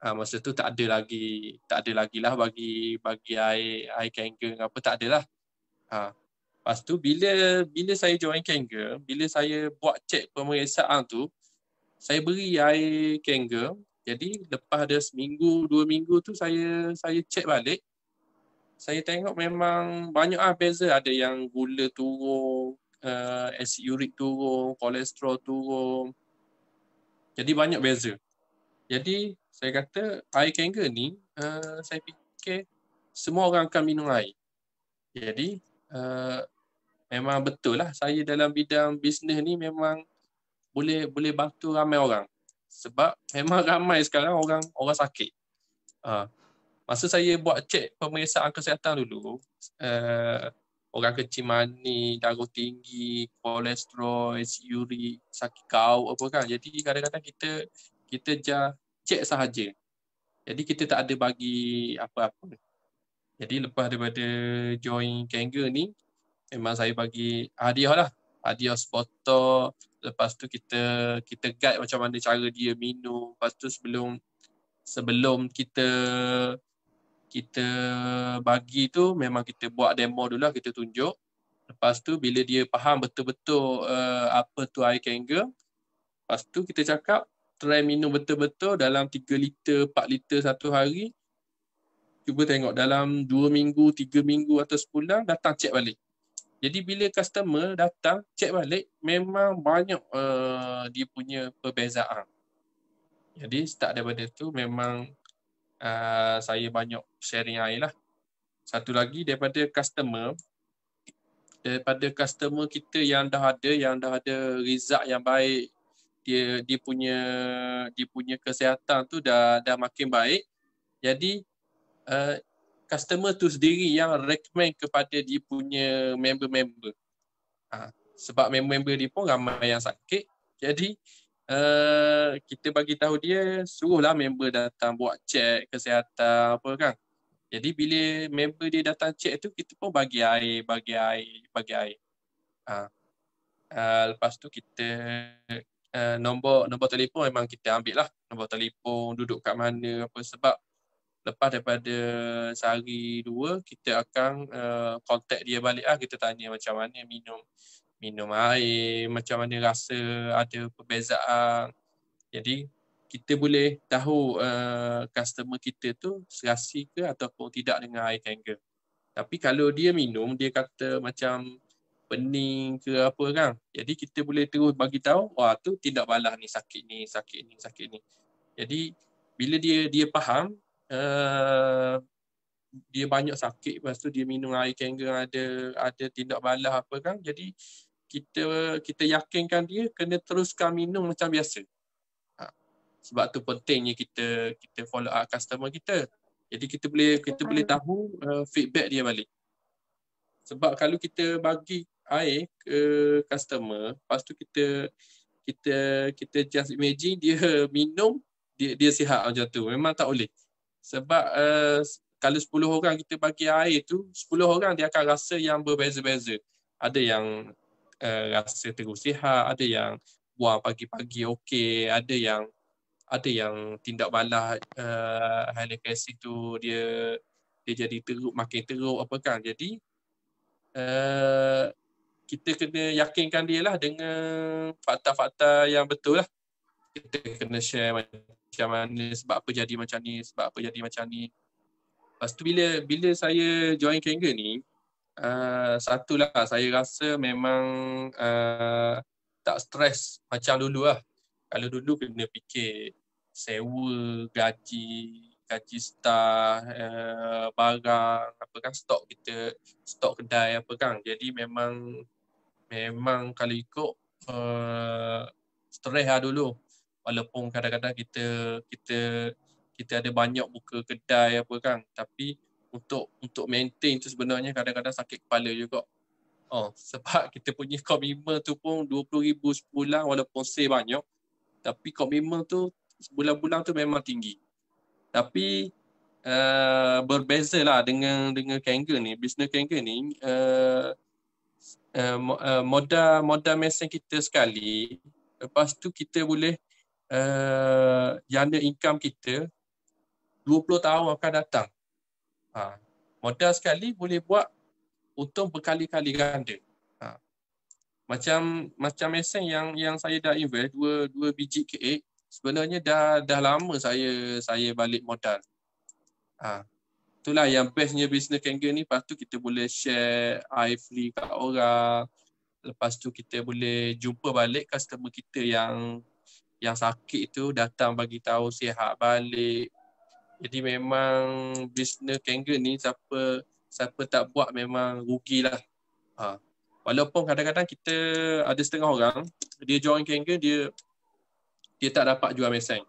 Ha, masa tu tak ada lagi tak ada lagi lah bagi bagi air air kanker apa tak ada lah. Ha. Lepas tu bila bila saya join kanker, bila saya buat cek pemeriksaan tu, saya beri air kanger. Jadi lepas ada seminggu, dua minggu tu saya saya cek balik. Saya tengok memang banyak ah beza. Ada yang gula turun, uh, acid uric turun, kolesterol turun. Jadi banyak beza. Jadi saya kata air kanger ni uh, saya fikir semua orang akan minum air. Jadi uh, memang betul lah saya dalam bidang bisnes ni memang boleh boleh bantu ramai orang sebab memang ramai sekarang orang orang sakit. Ha. masa saya buat cek pemeriksaan kesihatan dulu, uh, orang kecil mani, darah tinggi, kolesterol, uri, sakit kau apa kan. Jadi kadang-kadang kita kita je cek sahaja. Jadi kita tak ada bagi apa-apa. Jadi lepas daripada join Kanga ni, memang saya bagi hadiah lah. Hadiah sepotong, lepas tu kita kita guide macam mana cara dia minum lepas tu sebelum sebelum kita kita bagi tu memang kita buat demo dulu lah kita tunjuk lepas tu bila dia faham betul-betul uh, apa tu air kanga lepas tu kita cakap try minum betul-betul dalam 3 liter 4 liter satu hari cuba tengok dalam 2 minggu 3 minggu atau sebulan datang check balik jadi bila customer datang cek balik memang banyak uh, dia punya perbezaan. Jadi start daripada tu memang uh, saya banyak sharing air lah. Satu lagi daripada customer daripada customer kita yang dah ada yang dah ada result yang baik dia dia punya dia punya kesihatan tu dah dah makin baik. Jadi uh, customer tu sendiri yang recommend kepada dia punya member-member. Ha, sebab member-member dia pun ramai yang sakit. Jadi uh, kita bagi tahu dia suruhlah member datang buat check kesihatan apa kan. Jadi bila member dia datang check tu kita pun bagi air, bagi air, bagi air. Ha. Uh, lepas tu kita uh, nombor nombor telefon memang kita ambil lah nombor telefon duduk kat mana apa sebab lepas daripada sehari dua kita akan uh, contact dia balik lah. kita tanya macam mana minum minum air macam mana rasa ada perbezaan jadi kita boleh tahu uh, customer kita tu serasi ke ataupun tidak dengan air tanker tapi kalau dia minum dia kata macam pening ke apa kan jadi kita boleh terus bagi tahu wah tu tidak balas ni sakit ni sakit ni sakit ni jadi bila dia dia faham Eh, dia banyak sakit lepas tu dia minum air kengeng ada ada tindak balas apa kan jadi kita kita yakinkan dia kena teruskan minum macam biasa ha. sebab tu pentingnya kita kita follow up customer kita jadi kita boleh kita boleh tahu uh, feedback dia balik sebab kalau kita bagi air ke customer lepas tu kita kita kita just imagine dia minum dia dia sihat macam tu memang tak boleh sebab uh, kalau 10 orang kita bagi air tu, 10 orang dia akan rasa yang berbeza-beza. Ada yang uh, rasa terus sihat, ada yang buang pagi-pagi okey, ada yang ada yang tindak balas uh, halikas itu dia dia jadi teruk makin teruk apa kan jadi uh, kita kena yakinkan dia lah dengan fakta-fakta yang betul lah kita kena share macam mana sebab apa jadi macam ni sebab apa jadi macam ni lepas tu bila bila saya join Kenga ni uh, satu lah saya rasa memang uh, tak stres macam dulu lah kalau dulu kena fikir sewa gaji gaji staff uh, barang apa kan stok kita stok kedai apa kan jadi memang memang kalau ikut uh, stres lah dulu walaupun kadang-kadang kita kita kita ada banyak buka kedai apa kan tapi untuk untuk maintain tu sebenarnya kadang-kadang sakit kepala juga oh sebab kita punya komitmen tu pun 20000 sebulan walaupun sale banyak tapi komitmen tu sebulan-bulan tu memang tinggi tapi uh, eh, berbeza lah dengan dengan Kanger ni bisnes Kanger ni uh, uh, modal modal mesin kita sekali lepas tu kita boleh uh, eh, yana income kita 20 tahun akan datang. Ha, modal sekali boleh buat untung berkali-kali ganda. Ha. Macam macam mesin yang yang saya dah invest dua dua biji ke sebenarnya dah dah lama saya saya balik modal. Ha. Itulah yang bestnya bisnes kanger ni lepas tu kita boleh share i free kat orang. Lepas tu kita boleh jumpa balik customer kita yang yang sakit tu datang bagi tahu sihat balik. Jadi memang bisnes kanga ni siapa siapa tak buat memang rugilah. Ha. Walaupun kadang-kadang kita ada setengah orang dia join kanga dia dia tak dapat jual mesin.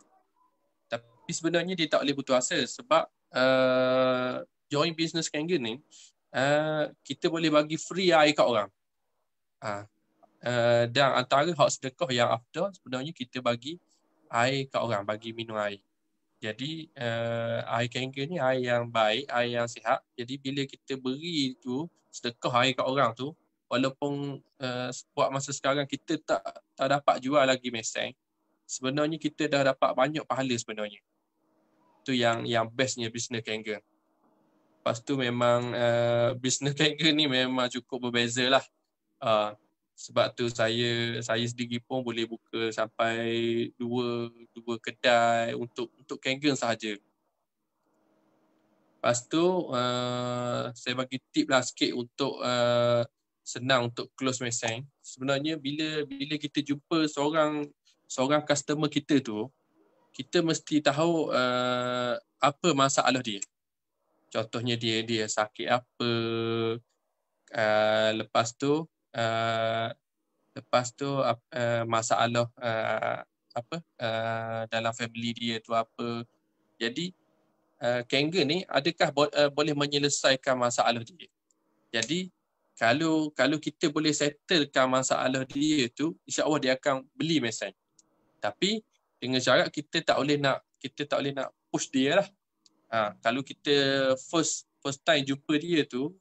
Tapi sebenarnya dia tak boleh putus asa sebab uh, join bisnes kanga ni uh, kita boleh bagi free air kat orang. Ha. Eh, dan antara hak sedekah yang after sebenarnya kita bagi air ke orang bagi minum air. Jadi uh, air kanker ni air yang baik, air yang sihat. Jadi bila kita beri tu sedekah air ke orang tu walaupun uh, eh, buat masa sekarang kita tak tak dapat jual lagi mesin sebenarnya kita dah dapat banyak pahala sebenarnya. Tu yang hmm. yang bestnya bisnes kanker. Lepas tu memang uh, bisnes kanker ni memang cukup berbeza lah. Uh, sebab tu saya saya sendiri pun boleh buka sampai dua dua kedai untuk untuk Kangen sahaja. Lepas tu uh, saya bagi tip lah sikit untuk uh, senang untuk close mesin. Sebenarnya bila bila kita jumpa seorang seorang customer kita tu, kita mesti tahu uh, apa masalah dia. Contohnya dia dia sakit apa, Uh, lepas tu Eh, lepas tu uh, masalah uh, apa uh, dalam family dia tu apa jadi uh, kanga ni adakah bo- uh, boleh menyelesaikan masalah dia jadi kalau kalau kita boleh settlekan masalah dia tu insyaallah dia akan beli mesin tapi dengan syarat kita tak boleh nak kita tak boleh nak push dia lah ha, kalau kita first first time jumpa dia tu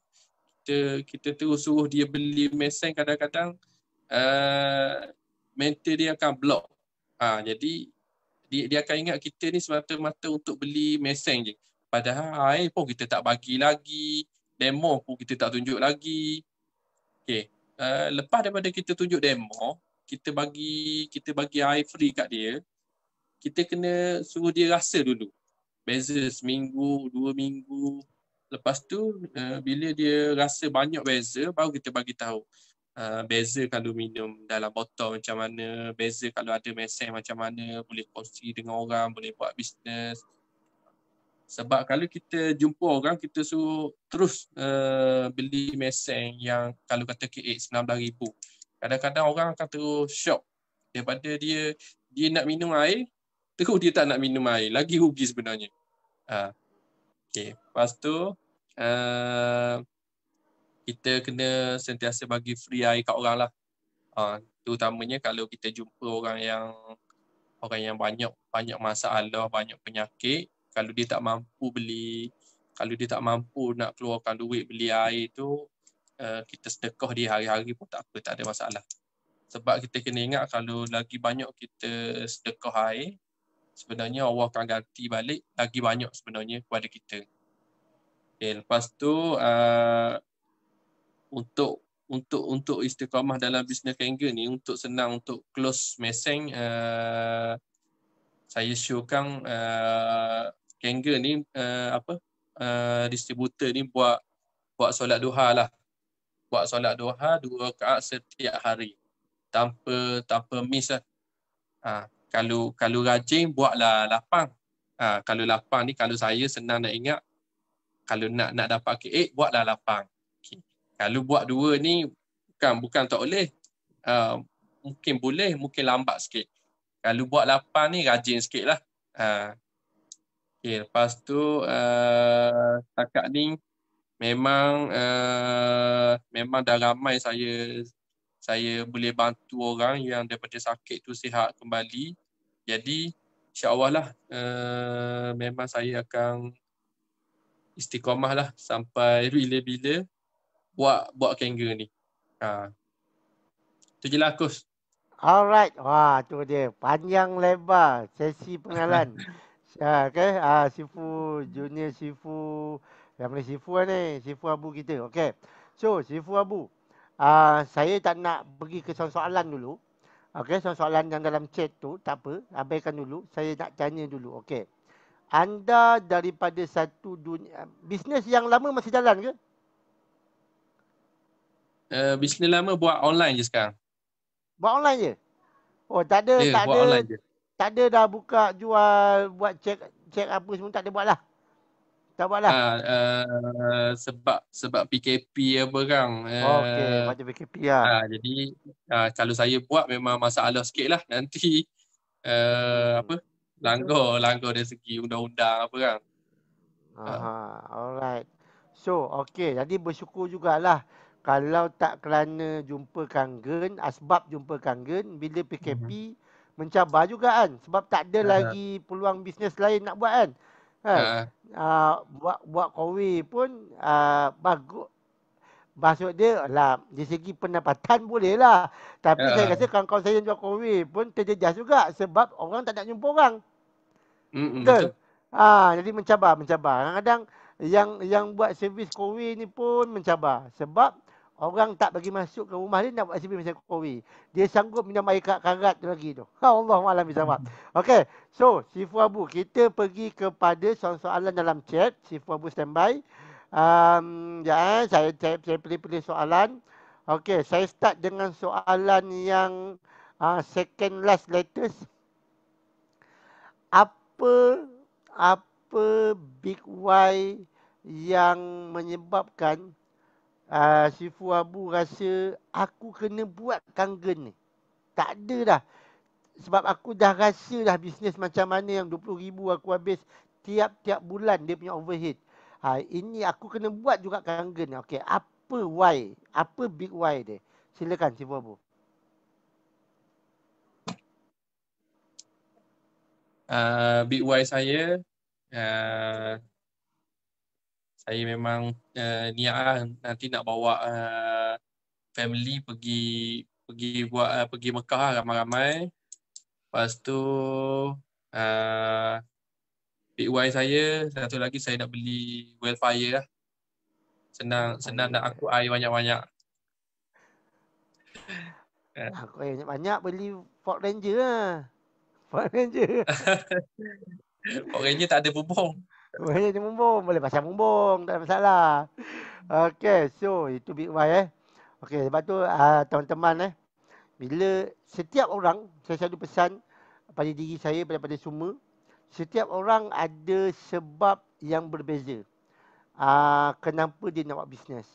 kita kita terus suruh dia beli mesin kadang-kadang uh, mental dia akan block. Ha, jadi dia, dia akan ingat kita ni semata-mata untuk beli mesin je. Padahal air ha, eh, pun kita tak bagi lagi. Demo pun kita tak tunjuk lagi. Okay. Uh, lepas daripada kita tunjuk demo, kita bagi kita bagi air free kat dia, kita kena suruh dia rasa dulu. Beza seminggu, dua minggu, lepas tu uh, bila dia rasa banyak beza baru kita bagi tahu uh, beza kalau minum dalam botol macam mana beza kalau ada mesin macam mana boleh kongsi dengan orang boleh buat bisnes sebab kalau kita jumpa orang kita suruh terus uh, beli mesin yang kalau kata KX 16000 kadang-kadang orang akan terus shock daripada dia dia nak minum air terus dia tak nak minum air lagi rugi sebenarnya uh, Okay. Lepas tu, uh, kita kena sentiasa bagi free air kat orang lah. Uh, terutamanya kalau kita jumpa orang yang orang yang banyak banyak masalah, banyak penyakit, kalau dia tak mampu beli, kalau dia tak mampu nak keluarkan duit beli air tu, uh, kita sedekah dia hari-hari pun tak apa, tak ada masalah. Sebab kita kena ingat kalau lagi banyak kita sedekah air, sebenarnya Allah akan ganti balik lagi banyak sebenarnya kepada kita. Okay, lepas tu uh, untuk untuk untuk istiqamah dalam bisnes kenge ni untuk senang untuk close meseng uh, saya syorkan uh, kenge ni uh, apa uh, distributor ni buat buat solat duha lah buat solat duha dua rakaat setiap hari tanpa tanpa miss lah ha, kalau kalau rajin buatlah lapang. Ha, kalau lapang ni kalau saya senang nak ingat kalau nak nak dapat ke eh buatlah lapang. Okay. Kalau buat dua ni bukan bukan tak boleh. Uh, mungkin boleh, mungkin lambat sikit. Kalau buat lapang ni rajin sikit lah. Uh, ha. lepas tu uh, setakat ni memang uh, memang dah ramai saya saya boleh bantu orang yang daripada sakit tu sihat kembali. Jadi insya-Allah lah uh, memang saya akan istiqamah lah sampai bila-bila buat buat kanga ni. Ha. Tu je lah kos. Alright. Wah, tu dia. Panjang lebar sesi pengalan. Ya, ha, okay. Ah, ha, Sifu Junior, Sifu yang mana Sifu ni? Sifu Abu kita. Okay. So, Sifu Abu, Ah, saya tak nak pergi ke soalan-soalan dulu. Okey, soalan-soalan yang dalam chat tu tak apa, abaikan dulu. Saya nak tanya dulu. Okey. Anda daripada satu dunia bisnes yang lama masih jalan ke? Uh, bisnes lama buat online je sekarang. Buat online je? Oh, tak ada yeah, tak buat ada. Online je. Tak ada dah buka jual buat check check apa semua tak ada buat lah tak apa lah. Uh, uh, sebab sebab PKP ya berang. oh, okay, ah, macam PKP lah. Uh, jadi uh, kalau saya buat memang masalah sikit lah nanti uh, apa langgar langgar dari segi undang-undang apa kan. Aha, uh. alright. So, okay. Jadi bersyukur jugalah kalau tak kerana jumpa Kanggen, asbab jumpa Kanggen, bila PKP, mm-hmm. mencabar juga kan. Sebab tak ada uh. lagi peluang bisnes lain nak buat kan. Kan? Ha. Uh, buat buat kowi pun uh, bagus. Maksud dia lah, di segi pendapatan boleh lah. Tapi uh. saya rasa kawan-kawan saya yang jual kowi pun terjejas juga sebab orang tak nak jumpa orang. Mm-mm, betul. Ha, jadi mencabar, mencabar. Kadang-kadang yang yang buat servis kowi ni pun mencabar sebab Orang tak bagi masuk ke rumah dia nak buat SPM macam Kokowi. Dia sanggup minum air kat karat tu lagi tu. Ha, Allah malam bisa buat. Okay. So, Sifu Abu. Kita pergi kepada soalan-soalan dalam chat. Sifu Abu standby. Um, ya, eh, saya, saya, saya pilih-pilih soalan. Okay. Saya start dengan soalan yang uh, second last letters. Apa apa big why yang menyebabkan uh, ah, Sifu Abu rasa aku kena buat kangen ni. Tak ada dah. Sebab aku dah rasa dah bisnes macam mana yang RM20,000 aku habis tiap-tiap bulan dia punya overhead. Ha, ini aku kena buat juga kangen ni. Okay, apa why? Apa big why dia? Silakan Sifu Abu. Uh, big why saya uh, saya memang uh, niat lah nanti nak bawa uh, family pergi pergi buat uh, pergi Mekah lah ramai-ramai. Lepas tu uh, PY saya satu lagi saya nak beli wildfire lah. Senang senang nak aku air banyak-banyak. Aku air banyak-banyak beli Ford Ranger lah. Ford Ranger. Ford Ranger tak ada bubong. Boleh jadi mumbung, Boleh pasang mumbung, Tak ada masalah. Okay. So, itu Big Y eh. Okay. Sebab tu, ah, teman-teman uh, eh. Bila setiap orang, saya selalu pesan pada diri saya, pada, pada semua. Setiap orang ada sebab yang berbeza. Uh, kenapa dia nak buat bisnes.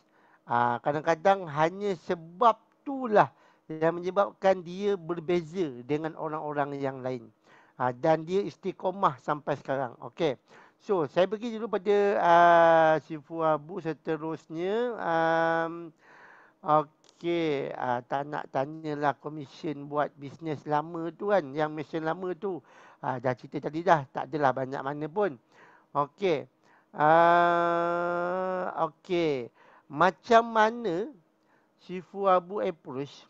Uh, kadang-kadang hanya sebab itulah yang menyebabkan dia berbeza dengan orang-orang yang lain. Uh, dan dia istiqomah sampai sekarang. Okay. So saya pergi dulu pada uh, ah, Sifu Abu seterusnya um, Okay uh, ah, Tak nak tanyalah komisen buat bisnes lama tu kan Yang mesin lama tu uh, Dah cerita tadi dah Tak adalah banyak mana pun Okay uh, Okay Macam mana Sifu Abu approach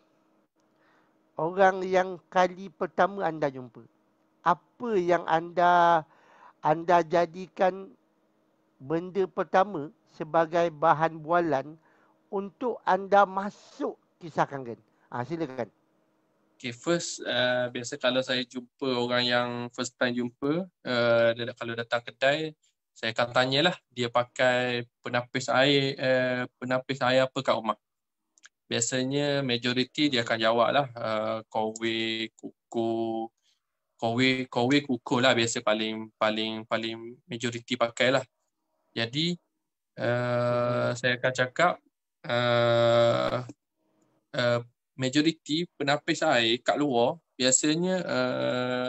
Orang yang kali pertama anda jumpa Apa yang anda anda jadikan benda pertama sebagai bahan bualan untuk anda masuk kisah kangen? Ah ha, silakan. Okay, first uh, biasa kalau saya jumpa orang yang first time jumpa, uh, kalau datang kedai, saya akan tanyalah dia pakai penapis air uh, penapis air apa kat rumah. Biasanya majoriti dia akan jawab lah uh, kowe, kuku, Kowe Kowe kuku lah biasa paling paling paling majoriti pakai lah. Jadi uh, saya akan cakap uh, uh, majoriti penapis air kat luar biasanya uh,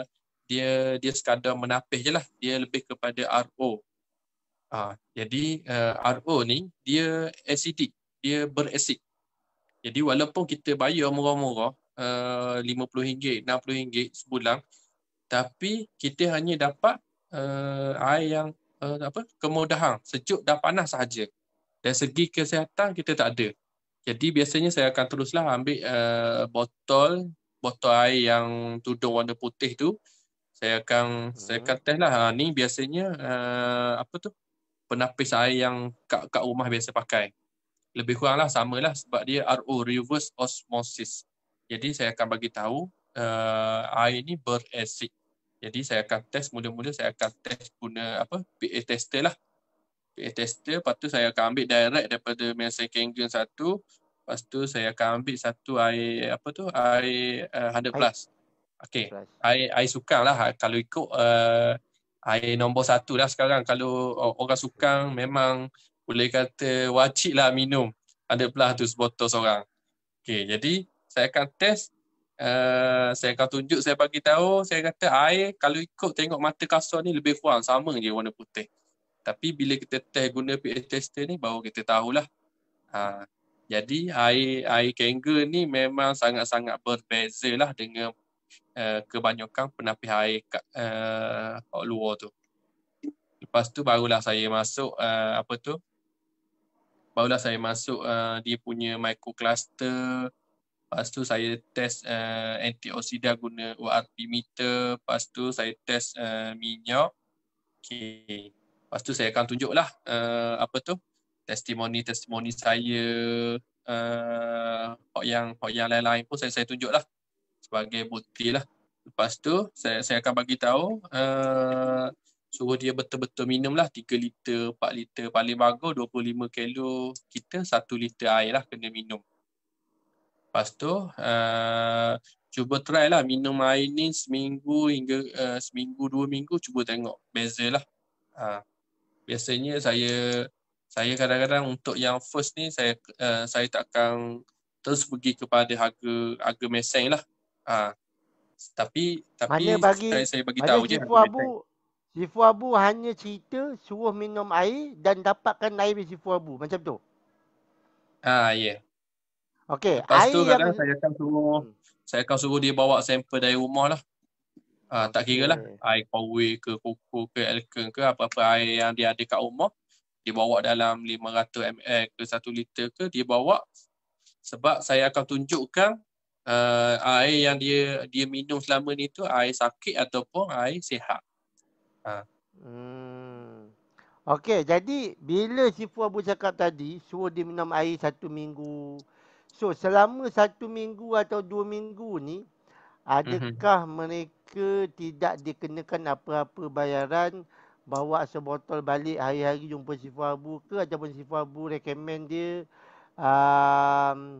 dia dia sekadar menapis je lah. Dia lebih kepada RO. Uh, ha, jadi uh, RO ni dia acidic. Dia berasid. Jadi walaupun kita bayar murah-murah uh, RM50, RM60 sebulan, tapi kita hanya dapat uh, air yang uh, apa kemudahan sejuk dan panas sahaja dari segi kesihatan kita tak ada jadi biasanya saya akan teruslah ambil uh, botol botol air yang tudung warna putih tu saya akan hmm. saya akan lah ha, ni biasanya uh, apa tu penapis air yang kat kat rumah biasa pakai lebih kuranglah lah sebab dia RO reverse osmosis jadi saya akan bagi tahu uh, air ni berasid jadi saya akan test mula-mula saya akan test guna apa PA tester lah. PA tester lepas tu saya akan ambil direct daripada main second gun satu. Lepas tu saya akan ambil satu air apa tu air uh, eh, 100 plus. Okey. Air air sukang lah ha, kalau ikut uh, air nombor satu lah sekarang kalau orang sukang memang boleh kata wajib lah minum 100 plus tu sebotol seorang. Okey jadi saya akan test Eh, saya akan tunjuk saya bagi tahu saya kata air kalau ikut tengok mata kasar ni lebih kurang sama je warna putih tapi bila kita test guna pH tester ni baru kita tahulah ha. jadi air air kengga ni memang sangat-sangat berbeza lah dengan uh, kebanyakan penapis air kat, uh, kat luar tu lepas tu barulah saya masuk uh, apa tu barulah saya masuk uh, dia punya microcluster cluster Lepas tu saya test uh, eh, antioksida guna ORP meter. Lepas tu saya test uh, minyak. Okay. Lepas tu saya akan tunjuklah uh, apa tu testimoni-testimoni saya uh, yang yang lain-lain pun saya, saya tunjuk lah sebagai bukti lah. Lepas tu saya, saya akan bagi tahu uh, suruh dia betul-betul minum lah 3 liter, 4 liter paling bagus 25 kilo kita 1 liter air lah kena minum. Lepas tu uh, cuba try lah minum air ni seminggu hingga uh, seminggu dua minggu cuba tengok beza lah. Uh, biasanya saya saya kadang-kadang untuk yang first ni saya uh, saya takkan terus pergi kepada harga harga meseng lah. Uh, tapi tapi mana bagi, saya, saya bagi tahu je. Sifu Abu, Sifu Abu hanya cerita suruh minum air dan dapatkan air dari Sifu Abu. Macam tu? Ah, uh, ya. Yeah. Okey, air tu yang... saya akan suruh hmm. saya akan suruh dia bawa sampel dari rumah lah. Ah ha, tak kira lah air kawi ke kuku ke elkan ke apa-apa air yang dia ada kat rumah dia bawa dalam 500 ml eh, ke 1 liter ke dia bawa sebab saya akan tunjukkan uh, air yang dia dia minum selama ni tu air sakit ataupun air sihat. Ha. Ah. Hmm. Okey, jadi bila Sifu Abu cakap tadi suruh dia minum air satu minggu So selama satu minggu atau dua minggu ni Adakah mm-hmm. mereka tidak dikenakan apa-apa bayaran Bawa sebotol balik hari-hari jumpa sifu abu ke Ataupun sifu abu recommend dia um,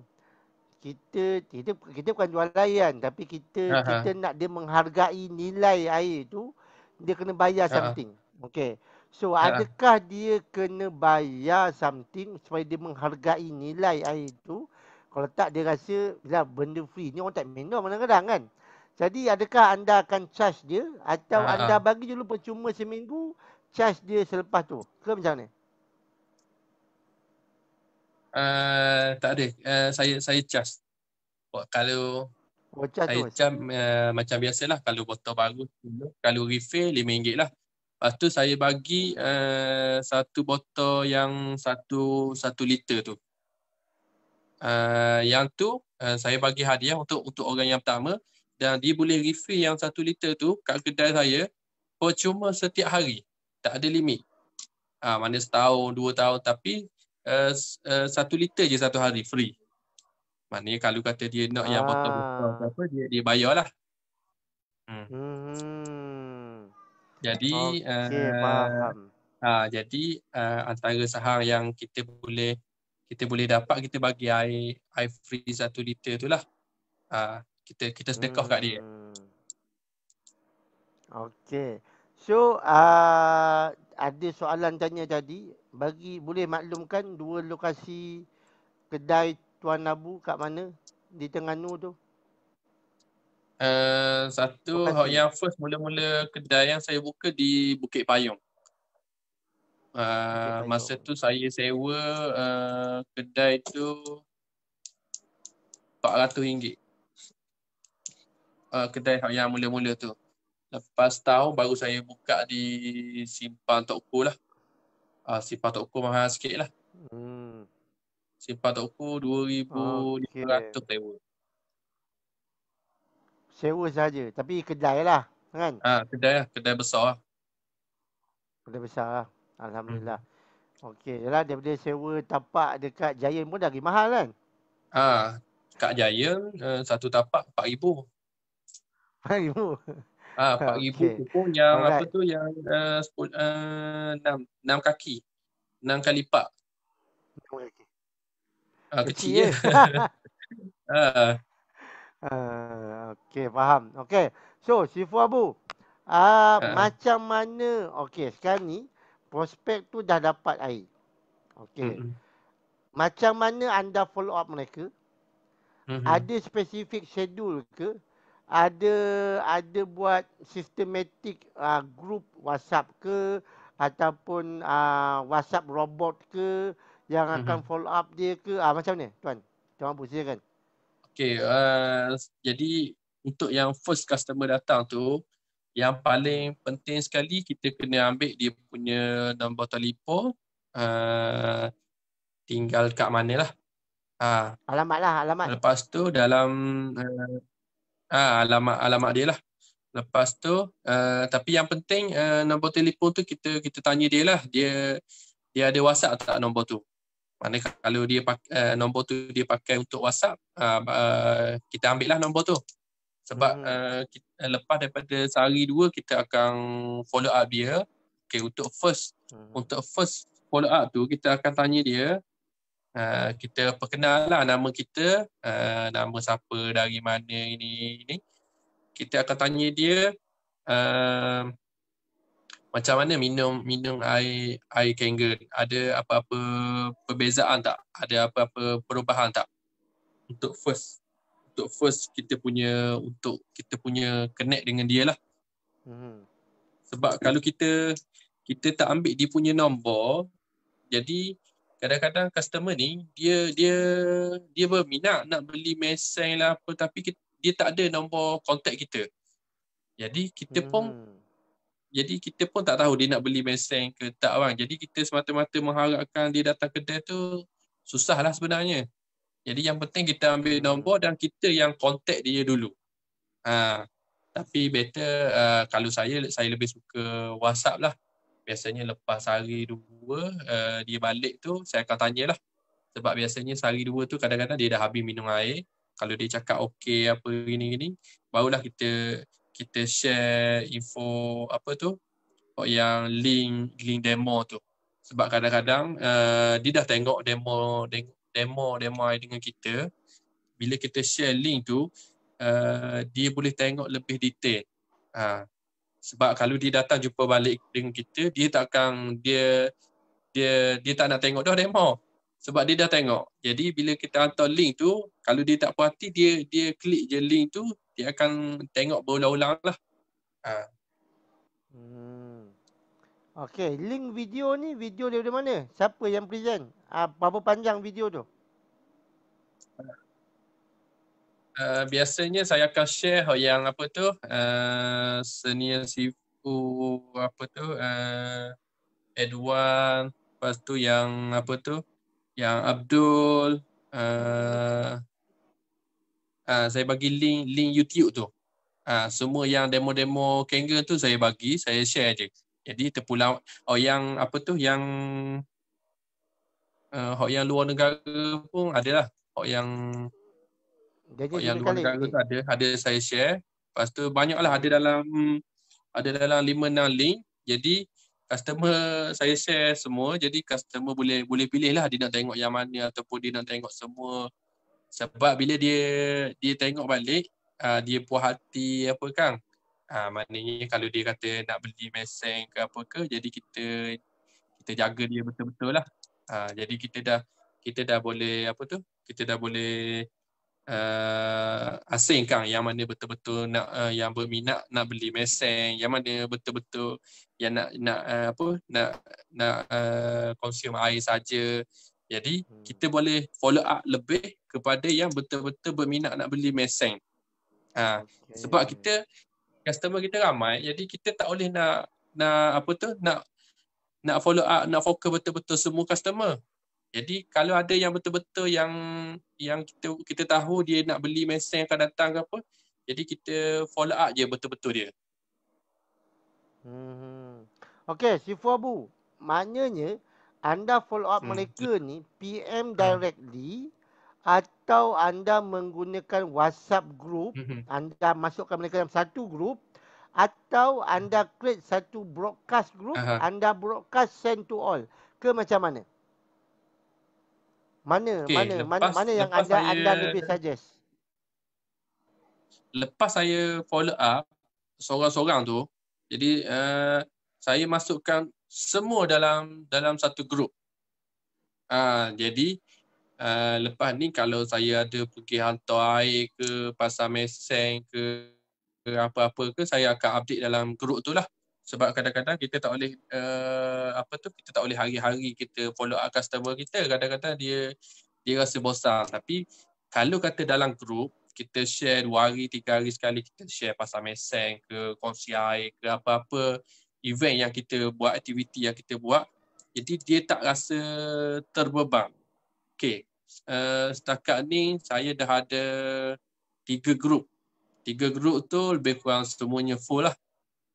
kita kita kita bukan jual layan tapi kita uh-huh. kita nak dia menghargai nilai air tu dia kena bayar uh-huh. something okay so uh-huh. adakah dia kena bayar something supaya dia menghargai nilai air tu uh, kalau tak dia rasa bila benda free ni orang tak minum kadang-kadang kan. Jadi adakah anda akan charge dia atau uh-huh. anda ah. bagi dulu percuma seminggu charge dia selepas tu? Ke macam mana? Uh, tak ada. Uh, saya saya charge. Kalau Bocah saya charge uh, macam biasalah kalau botol baru kalau refill RM5 lah. Lepas tu saya bagi uh, satu botol yang satu satu liter tu. Uh, Uh, yang tu uh, saya bagi hadiah untuk untuk orang yang pertama dan dia boleh refill yang satu liter tu kat kedai saya percuma setiap hari. Tak ada limit. Ah mana setahun, dua tahun tapi uh, uh, satu liter je satu hari free. Maknanya kalau kata dia nak ah. yang botol apa dia dia bayarlah. Hmm. hmm. Jadi okay, uh, faham. uh, jadi uh, antara saham yang kita boleh kita boleh dapat kita bagi air air free satu liter tu lah uh, kita kita sedekah hmm. kat dia hmm. Okay so uh, ada soalan tanya tadi bagi boleh maklumkan dua lokasi kedai Tuan Nabu, kat mana di Tengganu tu Uh, satu yang first mula-mula kedai yang saya buka di Bukit Payung uh, masa tu saya sewa uh, kedai tu RM400. Uh, kedai yang mula-mula tu. Lepas tahun baru saya buka di simpan toko lah. Uh, ah, simpan toko mahal sikit lah. Hmm. Simpan toko RM2,500 okay. sewa. Sewa saja, tapi kedai lah kan? Ah, ha, kedai lah. Kedai besar lah. Kedai besar lah. Alhamdulillah. Hmm. Okey, jelah daripada sewa tapak dekat Jaya pun dah lagi mahal kan? Ah, ha, kat Jaya eh, satu tapak 4000. 4000. Ah, 4000 tu pun yang Alright. apa tu yang uh, 10 uh, 6 6 kaki. 6 kali lipat. Okey. Ah, kecil, kecil ya. Ah. ha. okay, faham. Okay. So, Sifu Abu, uh, uh. macam mana, okay, sekarang ni, prospek tu dah dapat air. Okey. Mm-hmm. Macam mana anda follow up mereka? Mm-hmm. Ada spesifik schedule ke? Ada ada buat sistematik uh, ah, group WhatsApp ke ataupun uh, WhatsApp robot ke yang akan mm-hmm. follow up dia ke? uh, macam mana tuan? Tuan pun silakan. Okey, uh, jadi untuk yang first customer datang tu, yang paling penting sekali kita kena ambil dia punya nombor telefon uh, tinggal kat mana lah. Uh. Ah. Alamat lah, alamat. Lepas tu dalam uh, uh, alamat alamat dia lah. Lepas tu, uh, tapi yang penting uh, nombor telefon tu kita kita tanya dia lah. Dia dia ada WhatsApp tak nombor tu? Mana kalau dia pakai, uh, nombor tu dia pakai untuk WhatsApp, uh, uh, kita ambil lah nombor tu. Sebab hmm. uh, kita Eh, lepas daripada sehari dua kita akan follow up dia okay untuk first hmm. untuk first follow up tu kita akan tanya dia uh, kita lah nama kita uh, nama siapa dari mana ini ini kita akan tanya dia uh, macam mana minum minum air air kangen ada apa-apa perbezaan tak ada apa-apa perubahan tak untuk first untuk first kita punya untuk kita punya connect dengan dia lah. Hmm. Sebab kalau kita kita tak ambil dia punya nombor, jadi kadang-kadang customer ni dia dia dia berminat nak beli mesin lah apa tapi kita, dia tak ada nombor kontak kita. Jadi kita hmm. pun jadi kita pun tak tahu dia nak beli mesin ke tak bang. Jadi kita semata-mata mengharapkan dia datang kedai tu susahlah sebenarnya. Jadi yang penting kita ambil nombor dan kita yang kontak dia dulu. Ha. Tapi better uh, kalau saya, saya lebih suka WhatsApp lah. Biasanya lepas hari dua uh, dia balik tu, saya akan lah Sebab biasanya sehari dua tu kadang-kadang dia dah habis minum air. Kalau dia cakap okey apa ini ini, barulah kita kita share info apa tu yang link link demo tu sebab kadang-kadang uh, dia dah tengok demo demo demo dengan kita bila kita share link tu uh, dia boleh tengok lebih detail ha. sebab kalau dia datang jumpa balik dengan kita dia takkan dia dia dia tak nak tengok dah demo sebab dia dah tengok jadi bila kita hantar link tu kalau dia tak puas dia dia klik je link tu dia akan tengok berulang-ulang lah ha. Hmm. Okey, link video ni video dari mana? Siapa yang present? Uh, berapa panjang video tu? Uh, biasanya saya akan share oh, yang apa tu? Uh, senior sifu apa tu? Uh, Edwan, lepas tu yang apa tu? Yang Abdul. Uh, uh, saya bagi link link YouTube tu. Uh, semua yang demo-demo Kangen tu saya bagi, saya share je. Jadi terpulau oh yang apa tu yang uh, yang luar negara pun adalah hok yang hok yang luar negara tu ada ada saya share. Lepas tu lah ada dalam ada dalam lima 6 link. Jadi customer saya share semua jadi customer boleh boleh pilih lah dia nak tengok yang mana ataupun dia nak tengok semua sebab bila dia dia tengok balik uh, dia puas hati apa kang Ha, maknanya kalau dia kata nak beli mesin ke apa ke, jadi kita kita jaga dia betul-betul lah. Ha, jadi kita dah kita dah boleh apa tu? Kita dah boleh uh, asingkan yang mana betul-betul nak uh, yang berminat nak beli mesin yang mana betul-betul yang nak nak uh, apa nak nak uh, consume air saja. Jadi hmm. kita boleh follow up lebih kepada yang betul-betul berminat nak beli mesin Ha, okay. sebab kita customer kita ramai jadi kita tak boleh nak nak apa tu nak nak follow up nak fokus betul-betul semua customer jadi kalau ada yang betul-betul yang yang kita kita tahu dia nak beli mesin yang akan datang ke apa jadi kita follow up je betul-betul dia hmm okey sifu abu maknanya anda follow up hmm. mereka ni PM hmm. directly hmm atau anda menggunakan WhatsApp group, mm-hmm. anda masukkan mereka dalam satu group atau anda create satu broadcast group, uh-huh. anda broadcast send to all. Ke macam mana? Mana okay, mana, lepas, mana mana yang anda saya, anda lebih suggest? Lepas saya follow up seorang-seorang tu, jadi uh, saya masukkan semua dalam dalam satu group. Uh, jadi uh, lepas ni kalau saya ada pergi hantar air ke pasar meseng, ke apa-apa ke saya akan update dalam grup tu lah sebab kadang-kadang kita tak boleh uh, apa tu kita tak boleh hari-hari kita follow up customer kita kadang-kadang dia dia rasa bosan tapi kalau kata dalam grup kita share dua hari tiga hari sekali kita share pasal mesin ke kongsi air ke apa-apa event yang kita buat aktiviti yang kita buat jadi dia tak rasa terbebang okey Eh, setakat ni saya dah ada tiga grup. Tiga grup tu lebih kurang semuanya full lah.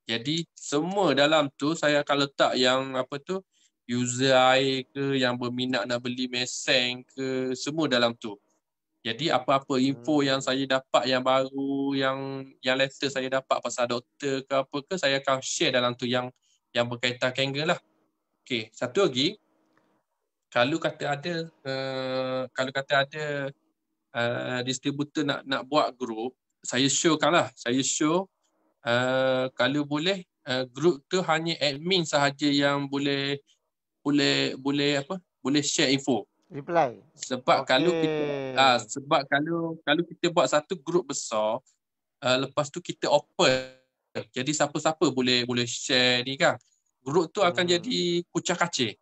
Jadi semua dalam tu saya akan letak yang apa tu user air ke yang berminat nak beli mesin ke semua dalam tu. Jadi apa-apa info hmm. yang saya dapat yang baru yang yang letter saya dapat pasal doktor ke apa ke saya akan share dalam tu yang yang berkaitan kanker lah. Okey, satu lagi kalau kata ada uh, kalau kata ada uh, distributor nak nak buat group saya show showkanlah saya show uh, eh, kalau boleh uh, group tu hanya admin sahaja yang boleh boleh boleh apa boleh share info reply sebab okay. kalau kita uh, sebab kalau kalau kita buat satu group besar uh, lepas tu kita open jadi siapa-siapa boleh boleh share ni kan group tu akan hmm. jadi kucak kacir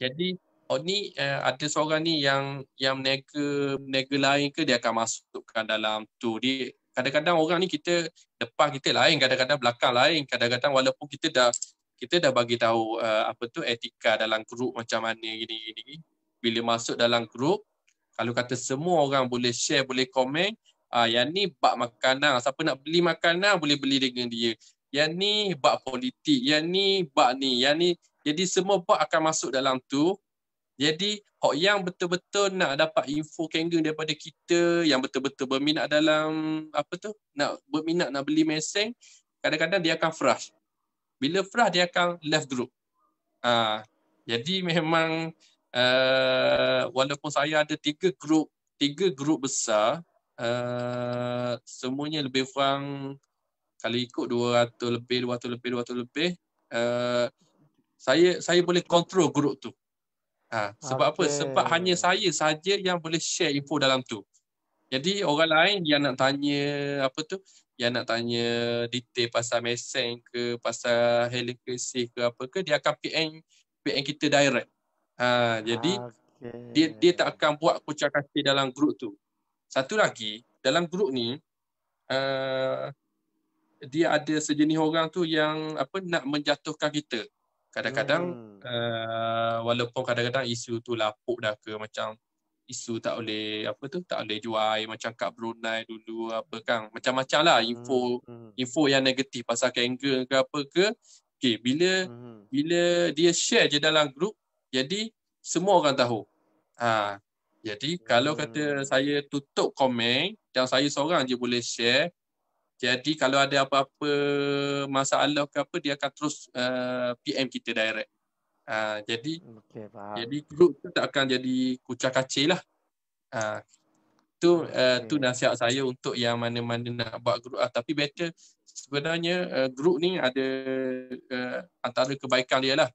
jadi oh ni uh, ada seorang ni yang yang berniaga berniaga lain ke dia akan masukkan dalam tu dia kadang-kadang orang ni kita depan kita lain kadang-kadang belakang lain kadang-kadang walaupun kita dah kita dah bagi tahu uh, apa tu etika dalam grup macam mana gini gini bila masuk dalam grup kalau kata semua orang boleh share boleh komen uh, yang ni bak makanan siapa nak beli makanan boleh beli dengan dia yang ni bak politik yang ni bak ni yang ni jadi semua bak akan masuk dalam tu jadi, hok yang betul-betul nak dapat info kengeng daripada kita yang betul-betul berminat dalam apa tu? Nak berminat nak beli meseng, kadang-kadang dia akan flash. Bila flash dia akan left group. Ha. jadi memang uh, walaupun saya ada tiga group, tiga group besar, uh, semuanya lebih kurang kalau ikut 200 lebih, 200 lebih, 200 lebih, uh, saya saya boleh kontrol group tu. Uh, Ha, sebab okay. apa? Sebab hanya saya saja yang boleh share info dalam tu. Jadi orang lain yang nak tanya apa tu? Yang nak tanya detail pasal mesin ke, pasal helikopter ke apa ke, dia akan PN PN kita direct. Ha, jadi okay. dia dia tak akan buat kucak-kacir dalam grup tu. Satu lagi, dalam grup ni uh, dia ada sejenis orang tu yang apa nak menjatuhkan kita kadang-kadang hmm. uh, walaupun kadang-kadang isu tu lapuk dah ke macam isu tak boleh apa tu tak boleh jual macam kat Brunei dulu apa kan macam-macam lah hmm, info hmm. info yang negatif pasal kanga ke apa ke okay, bila hmm. bila dia share je dalam grup jadi semua orang tahu ha. jadi kalau kata hmm. saya tutup komen dan saya seorang je boleh share jadi kalau ada apa-apa masalah ke apa dia akan terus uh, eh, PM kita direct. Uh, jadi okay, faham. jadi grup tu tak akan jadi kucak kacil lah. Uh, tu uh, eh, okay. tu nasihat saya untuk yang mana-mana nak buat grup lah. Tapi better sebenarnya uh, eh, grup ni ada uh, antara kebaikan dia lah.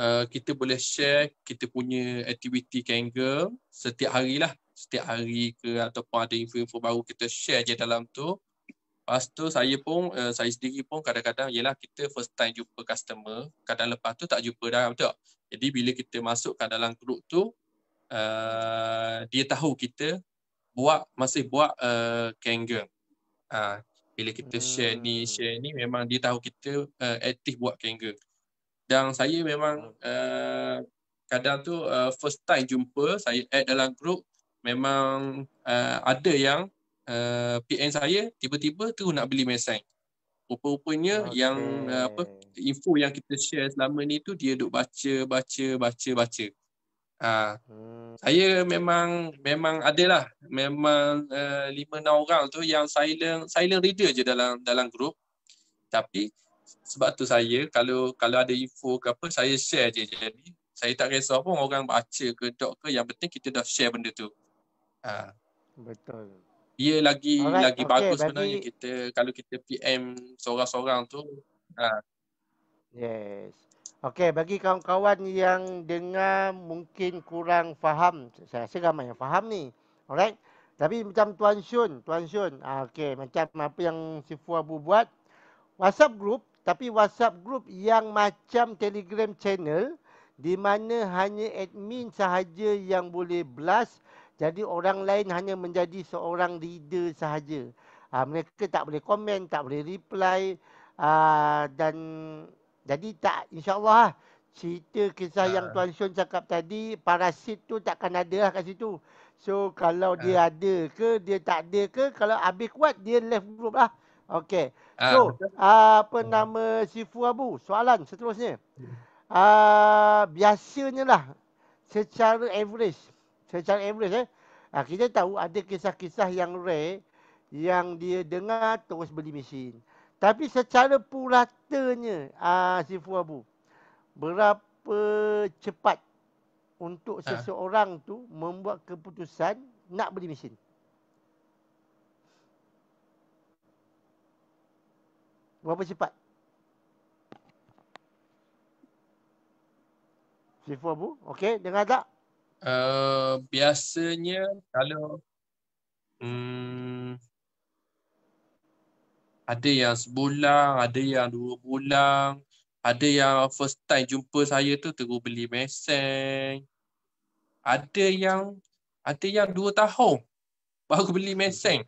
Uh, kita boleh share kita punya aktiviti kangle setiap hari lah setiap hari ke ataupun ada info-info baru kita share je dalam tu. Lepas tu saya pun, uh, saya sendiri pun kadang-kadang ialah kita first time jumpa customer, kadang lepas tu tak jumpa dah, betul? Jadi bila kita masuk masukkan dalam grup tu, uh, dia tahu kita buat masih buat uh, eh, kengen. Uh, ha, bila kita hmm. share ni, hmm. share ni memang dia tahu kita uh, aktif buat kengen. Dan saya memang uh, kadang tu uh, first time jumpa, saya add dalam grup, memang uh, ada yang uh, eh, PN saya tiba-tiba tu nak beli mesin. Rupa-rupanya okay. yang uh, apa info yang kita share selama ni tu dia duk baca baca baca baca. Ah. hmm. Saya memang memang ada lah memang lima uh, enam orang tu yang silent silent reader je dalam dalam grup. Tapi sebab tu saya kalau kalau ada info ke apa saya share je jadi saya tak kisah pun orang baca ke dok ke yang penting kita dah share benda tu. Ha. Betul. Dia lagi Alright. lagi okay, bagus berarti... sebenarnya kita kalau kita PM seorang-seorang tu. Ha. Yes. Okey, bagi kawan-kawan yang dengar mungkin kurang faham. Saya rasa ramai yang faham ni. Alright. Tapi macam Tuan Shun, Tuan Shun. Ah, Okey, macam apa yang si Abu buat. WhatsApp group, tapi WhatsApp group yang macam Telegram channel di mana hanya admin sahaja yang boleh blast jadi orang lain hanya menjadi seorang leader sahaja. Ha, mereka tak boleh komen, tak boleh reply ha, dan jadi tak insyaallah lah, cerita kisah ha. yang ah. tuan Shon cakap tadi parasit tu takkan ada lah kat situ. So kalau ha. dia ada ke dia tak ada ke kalau habis kuat dia left group lah. Okay. So ha. apa hmm. nama Sifu Abu? Soalan seterusnya. Ha, biasanya lah secara average secara average eh. Ha, kita tahu ada kisah-kisah yang rare yang dia dengar terus beli mesin. Tapi secara puratanya, ah, Sifu Abu, berapa cepat untuk ah. seseorang ha? tu membuat keputusan nak beli mesin? Berapa cepat? Sifu Abu, okey, dengar tak? Eh, biasanya kalau hmm, ada yang sebulan, ada yang dua bulan, ada yang first time jumpa saya tu terus beli mesin. Ada yang ada yang dua tahun baru beli mesin.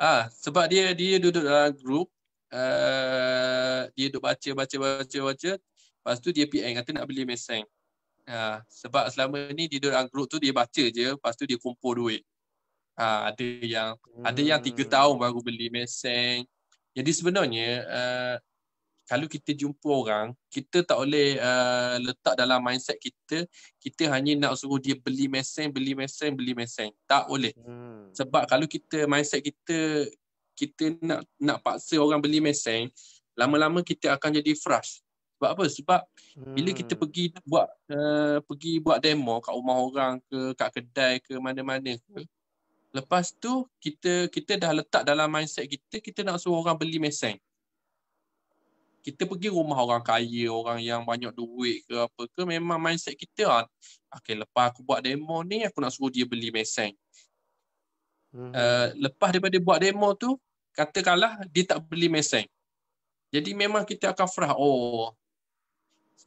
Ah, ha, sebab dia dia duduk dalam group, uh, dia duduk baca baca baca baca. Lepas tu dia PN kata nak beli mesin. Ha, sebab selama ni di dalam group tu dia baca je, lepas tu dia kumpul duit. Ha, ada yang hmm. ada yang tiga hmm. tahun baru beli mesin. Jadi sebenarnya uh, kalau kita jumpa orang, kita tak boleh uh, letak dalam mindset kita, kita hanya nak suruh dia beli mesin, beli mesin, beli mesin. Tak boleh. Hmm. Sebab kalau kita mindset kita kita nak nak paksa orang beli mesin, lama-lama kita akan jadi frust. Sebab apa? Sebab hmm. bila kita hmm. pergi buat uh, pergi buat demo kat rumah orang ke, kat kedai ke, mana-mana ke, hmm. lepas tu kita kita dah letak dalam mindset kita, kita nak suruh orang beli mesin. Kita pergi rumah orang kaya, orang yang banyak duit ke apa ke, memang mindset kita lah. Okay, lepas aku buat demo ni, aku nak suruh dia beli mesin. Uh, hmm. eh, lepas daripada buat demo tu katakanlah dia tak beli mesin. Jadi memang kita akan frah oh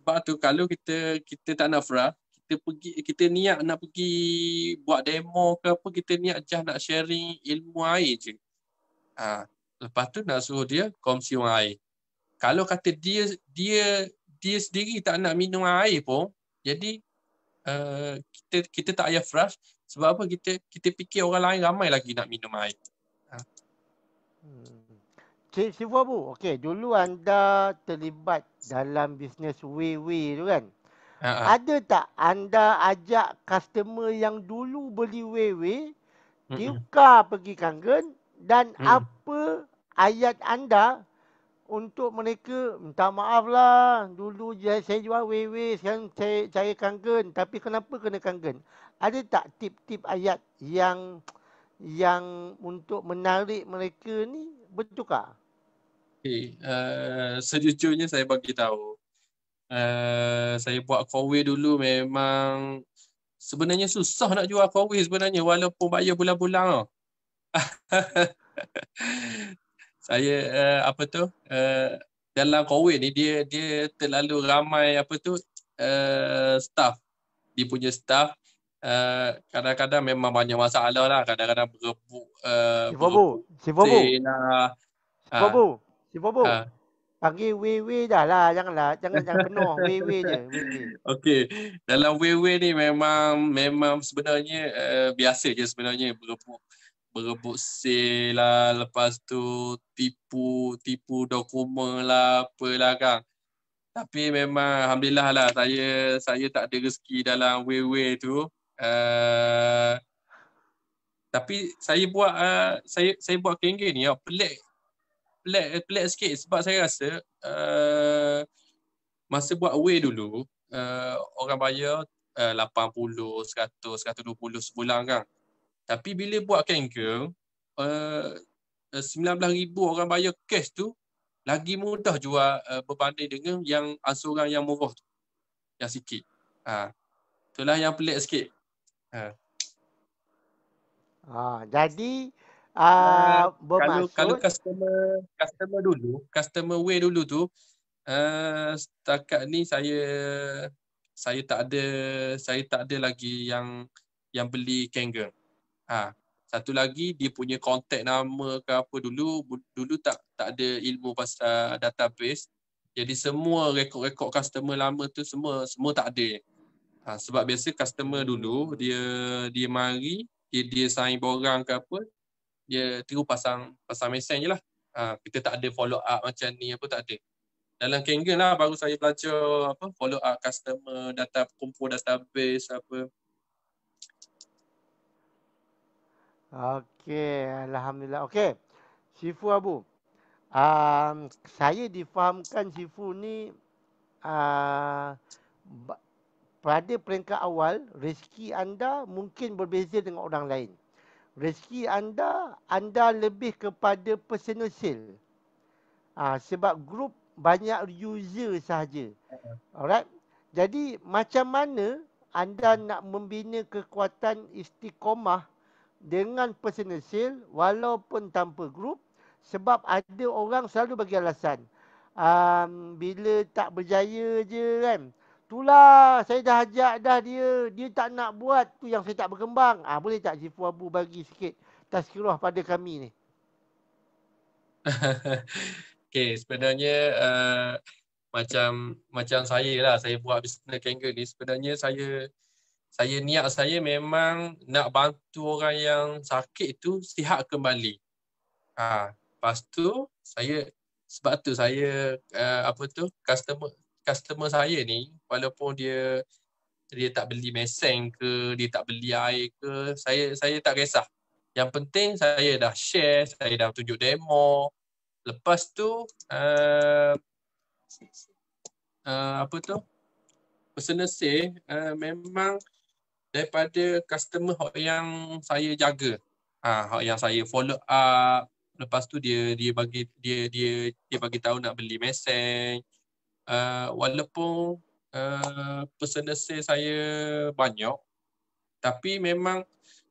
sebab tu kalau kita kita tak nafrah kita pergi kita niat nak pergi buat demo ke apa kita niat just nak sharing ilmu air je. Ha, lepas tu nak suruh dia kongsi air. Kalau kata dia dia dia sendiri tak nak minum air pun, jadi uh, kita kita tak ayah fras sebab apa kita kita fikir orang lain ramai lagi nak minum air. Cik Sifu Abu, okay, dulu anda terlibat dalam bisnes WeWe tu kan? Uh-huh. Ada tak anda ajak customer yang dulu beli WeWe, tukar pergi kanggen dan Mm-mm. apa ayat anda untuk mereka, minta maaf lah, dulu saya jual WeWe, sekarang saya cari kanggen. Tapi kenapa kena kanggen? Ada tak tip-tip ayat yang yang untuk menarik mereka ni betul ke? Okay. Uh, eh, sejujurnya saya bagi tahu. Uh, saya buat Conway dulu memang sebenarnya susah nak jual Conway sebenarnya walaupun bayar bulan-bulan tau. saya uh, apa tu uh, dalam Conway ni dia dia terlalu ramai apa tu uh, staff dia punya staff uh, kadang-kadang memang banyak masalah lah kadang-kadang berebut uh, Sibobo Sibobo Sibobo Si Bobo. Ha. Panggil Wei-Wei dah lah. Janganlah. Jangan jangan penuh. Wei-Wei je. Okay, Dalam wei ni memang memang sebenarnya uh, biasa je sebenarnya berebut berebut sale lah. Lepas tu tipu tipu dokumen lah. Apalah kan. Tapi memang Alhamdulillah lah saya saya tak ada rezeki dalam wei tu. Uh, tapi saya buat uh, saya saya buat kengeng ni ya. Pelik pelik pelik sikit sebab saya rasa uh, masa buat away dulu uh, orang bayar uh, 80, 100, 120 sebulan kan. Tapi bila buat cancel uh, 19000 orang bayar cash tu lagi mudah jual uh, berbanding dengan yang asuran yang murah tu. Yang sikit. Ha. Itulah yang pelik sikit. Ha. Ha, jadi Uh, kalau kalau customer customer dulu, customer way dulu tu uh, setakat ni saya saya tak ada saya tak ada lagi yang yang beli Kangen. Ha. Satu lagi dia punya kontak nama ke apa dulu dulu tak tak ada ilmu pasal database. Jadi semua rekod-rekod customer lama tu semua semua tak ada. Ha, sebab biasa customer dulu dia dia mari dia, dia sign borang ke apa dia terus pasang pasang mesin je lah. Ha, kita tak ada follow up macam ni apa tak ada. Dalam Kangen lah baru saya belajar apa follow up customer, data kumpul database apa. Okay, Alhamdulillah. Okay, Sifu Abu. Um, saya difahamkan Sifu ni uh, pada peringkat awal, rezeki anda mungkin berbeza dengan orang lain rezeki anda anda lebih kepada personal sale. Ha, sebab grup banyak user sahaja. Alright. Jadi macam mana anda nak membina kekuatan istiqomah dengan personal sale walaupun tanpa grup sebab ada orang selalu bagi alasan um, bila tak berjaya je kan. Itulah saya dah ajak dah dia. Dia tak nak buat tu yang saya tak berkembang. Ah boleh tak Cifu Abu bagi sikit tazkirah pada kami ni? okay, sebenarnya uh, macam macam saya lah saya buat bisnes kanga ni sebenarnya saya saya niat saya memang nak bantu orang yang sakit tu sihat kembali. Ah, ha, lepas tu saya sebab tu saya uh, apa tu customer customer saya ni walaupun dia dia tak beli mesin ke dia tak beli air ke saya saya tak kisah yang penting saya dah share saya dah tunjuk demo lepas tu uh, uh, apa tu personal say uh, eh, memang daripada customer yang saya jaga ah uh, yang saya follow up lepas tu dia dia bagi dia dia dia bagi tahu nak beli mesin uh, walaupun uh, eh, personal sale saya banyak tapi memang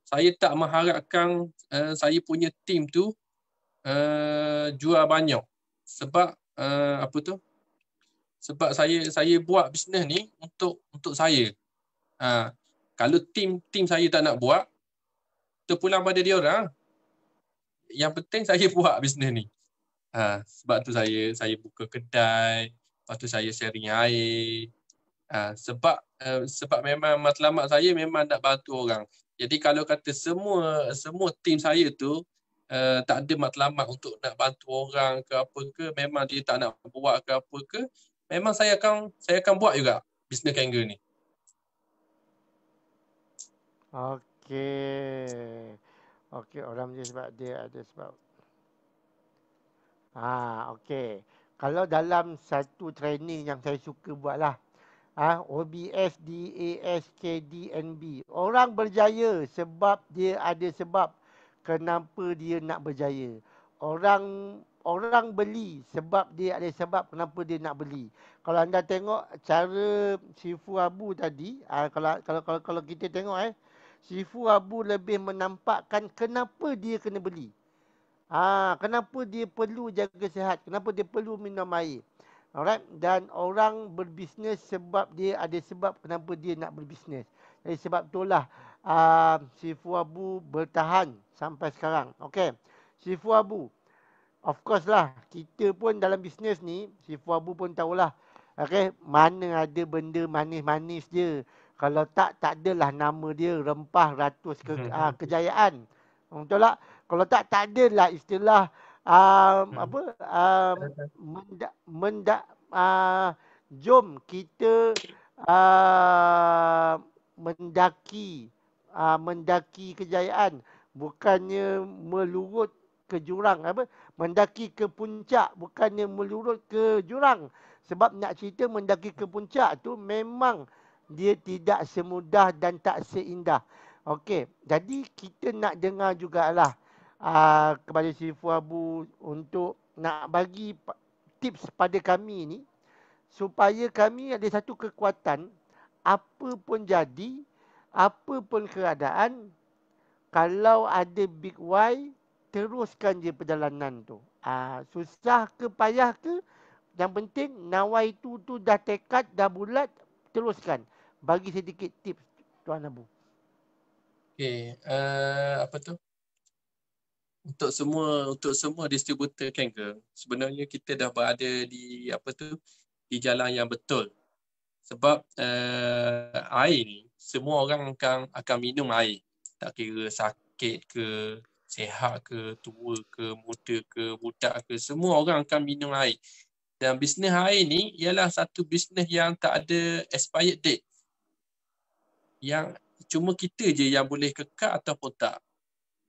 saya tak mengharapkan uh, saya punya team tu uh, jual banyak sebab uh, apa tu sebab saya saya buat bisnes ni untuk untuk saya uh, kalau team team saya tak nak buat terpulang pada dia orang yang penting saya buat bisnes ni Ha, sebab tu saya saya buka kedai, uh, Lepas tu saya sharing air. Ha, sebab uh, sebab memang matlamat saya memang nak bantu orang. Jadi kalau kata semua semua tim saya tu uh, tak ada matlamat untuk nak bantu orang ke apa ke, memang dia tak nak buat ke apa ke, memang saya akan saya akan buat juga bisnes kanggu ni. Okey. Okey, orang dia sebab dia ada sebab. Ah, okey kalau dalam satu training yang saya suka buatlah ah ha, OBS DAS KDNB orang berjaya sebab dia ada sebab kenapa dia nak berjaya orang orang beli sebab dia ada sebab kenapa dia nak beli kalau anda tengok cara Sifu Abu tadi ah ha, kalau, kalau kalau kalau kita tengok eh Sifu Abu lebih menampakkan kenapa dia kena beli Ah, kenapa dia perlu jaga sihat? Kenapa dia perlu minum air? Alright, dan orang berbisnes sebab dia ada sebab kenapa dia nak berbisnes. Jadi sebab itulah ah, Sifu Abu bertahan sampai sekarang. Okay, Sifu Abu. Of course lah, kita pun dalam bisnes ni, Sifu Abu pun tahulah. Okay, mana ada benda manis-manis dia. Kalau tak, tak adalah nama dia rempah ratus ke, ah, kejayaan. Betul tak? kalau tak tak ada lah istilah um, hmm. apa um, menda, menda, uh, jom kita uh, mendaki uh, mendaki kejayaan bukannya melurut ke jurang apa mendaki ke puncak bukannya melurut ke jurang sebab nak cerita mendaki ke puncak tu memang dia tidak semudah dan tak seindah. Okey, jadi kita nak dengar jugalah uh, kepada Sifu Abu untuk nak bagi tips pada kami ni supaya kami ada satu kekuatan apa pun jadi, apa pun keadaan, kalau ada big why, teruskan je perjalanan tu. Ah uh, susah ke payah ke, yang penting nawai tu tu dah tekad, dah bulat, teruskan. Bagi sedikit tips Tuan Abu. Okay, uh, eh, apa tu? untuk semua untuk semua distributor kan ke sebenarnya kita dah berada di apa tu di jalan yang betul sebab uh, air ni semua orang akan akan minum air tak kira sakit ke sehat ke tua ke muda ke budak ke semua orang akan minum air dan bisnes air ni ialah satu bisnes yang tak ada expired date yang cuma kita je yang boleh kekal ataupun tak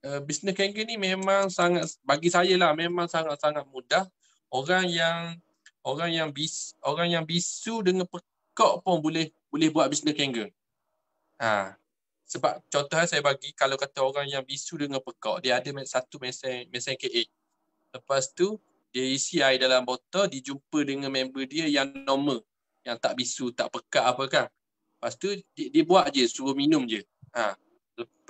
Eh, bisnes kanker ni memang sangat bagi saya lah memang sangat sangat mudah orang yang orang yang bis orang yang bisu dengan pekok pun boleh boleh buat bisnes kanker. Ha. Sebab contohnya eh, saya bagi kalau kata orang yang bisu dengan pekok dia ada satu mesin mesin KA. Lepas tu dia isi air dalam botol dijumpa dengan member dia yang normal yang tak bisu tak pekak apa kan. Lepas tu dia, dia buat je suruh minum je. Ha.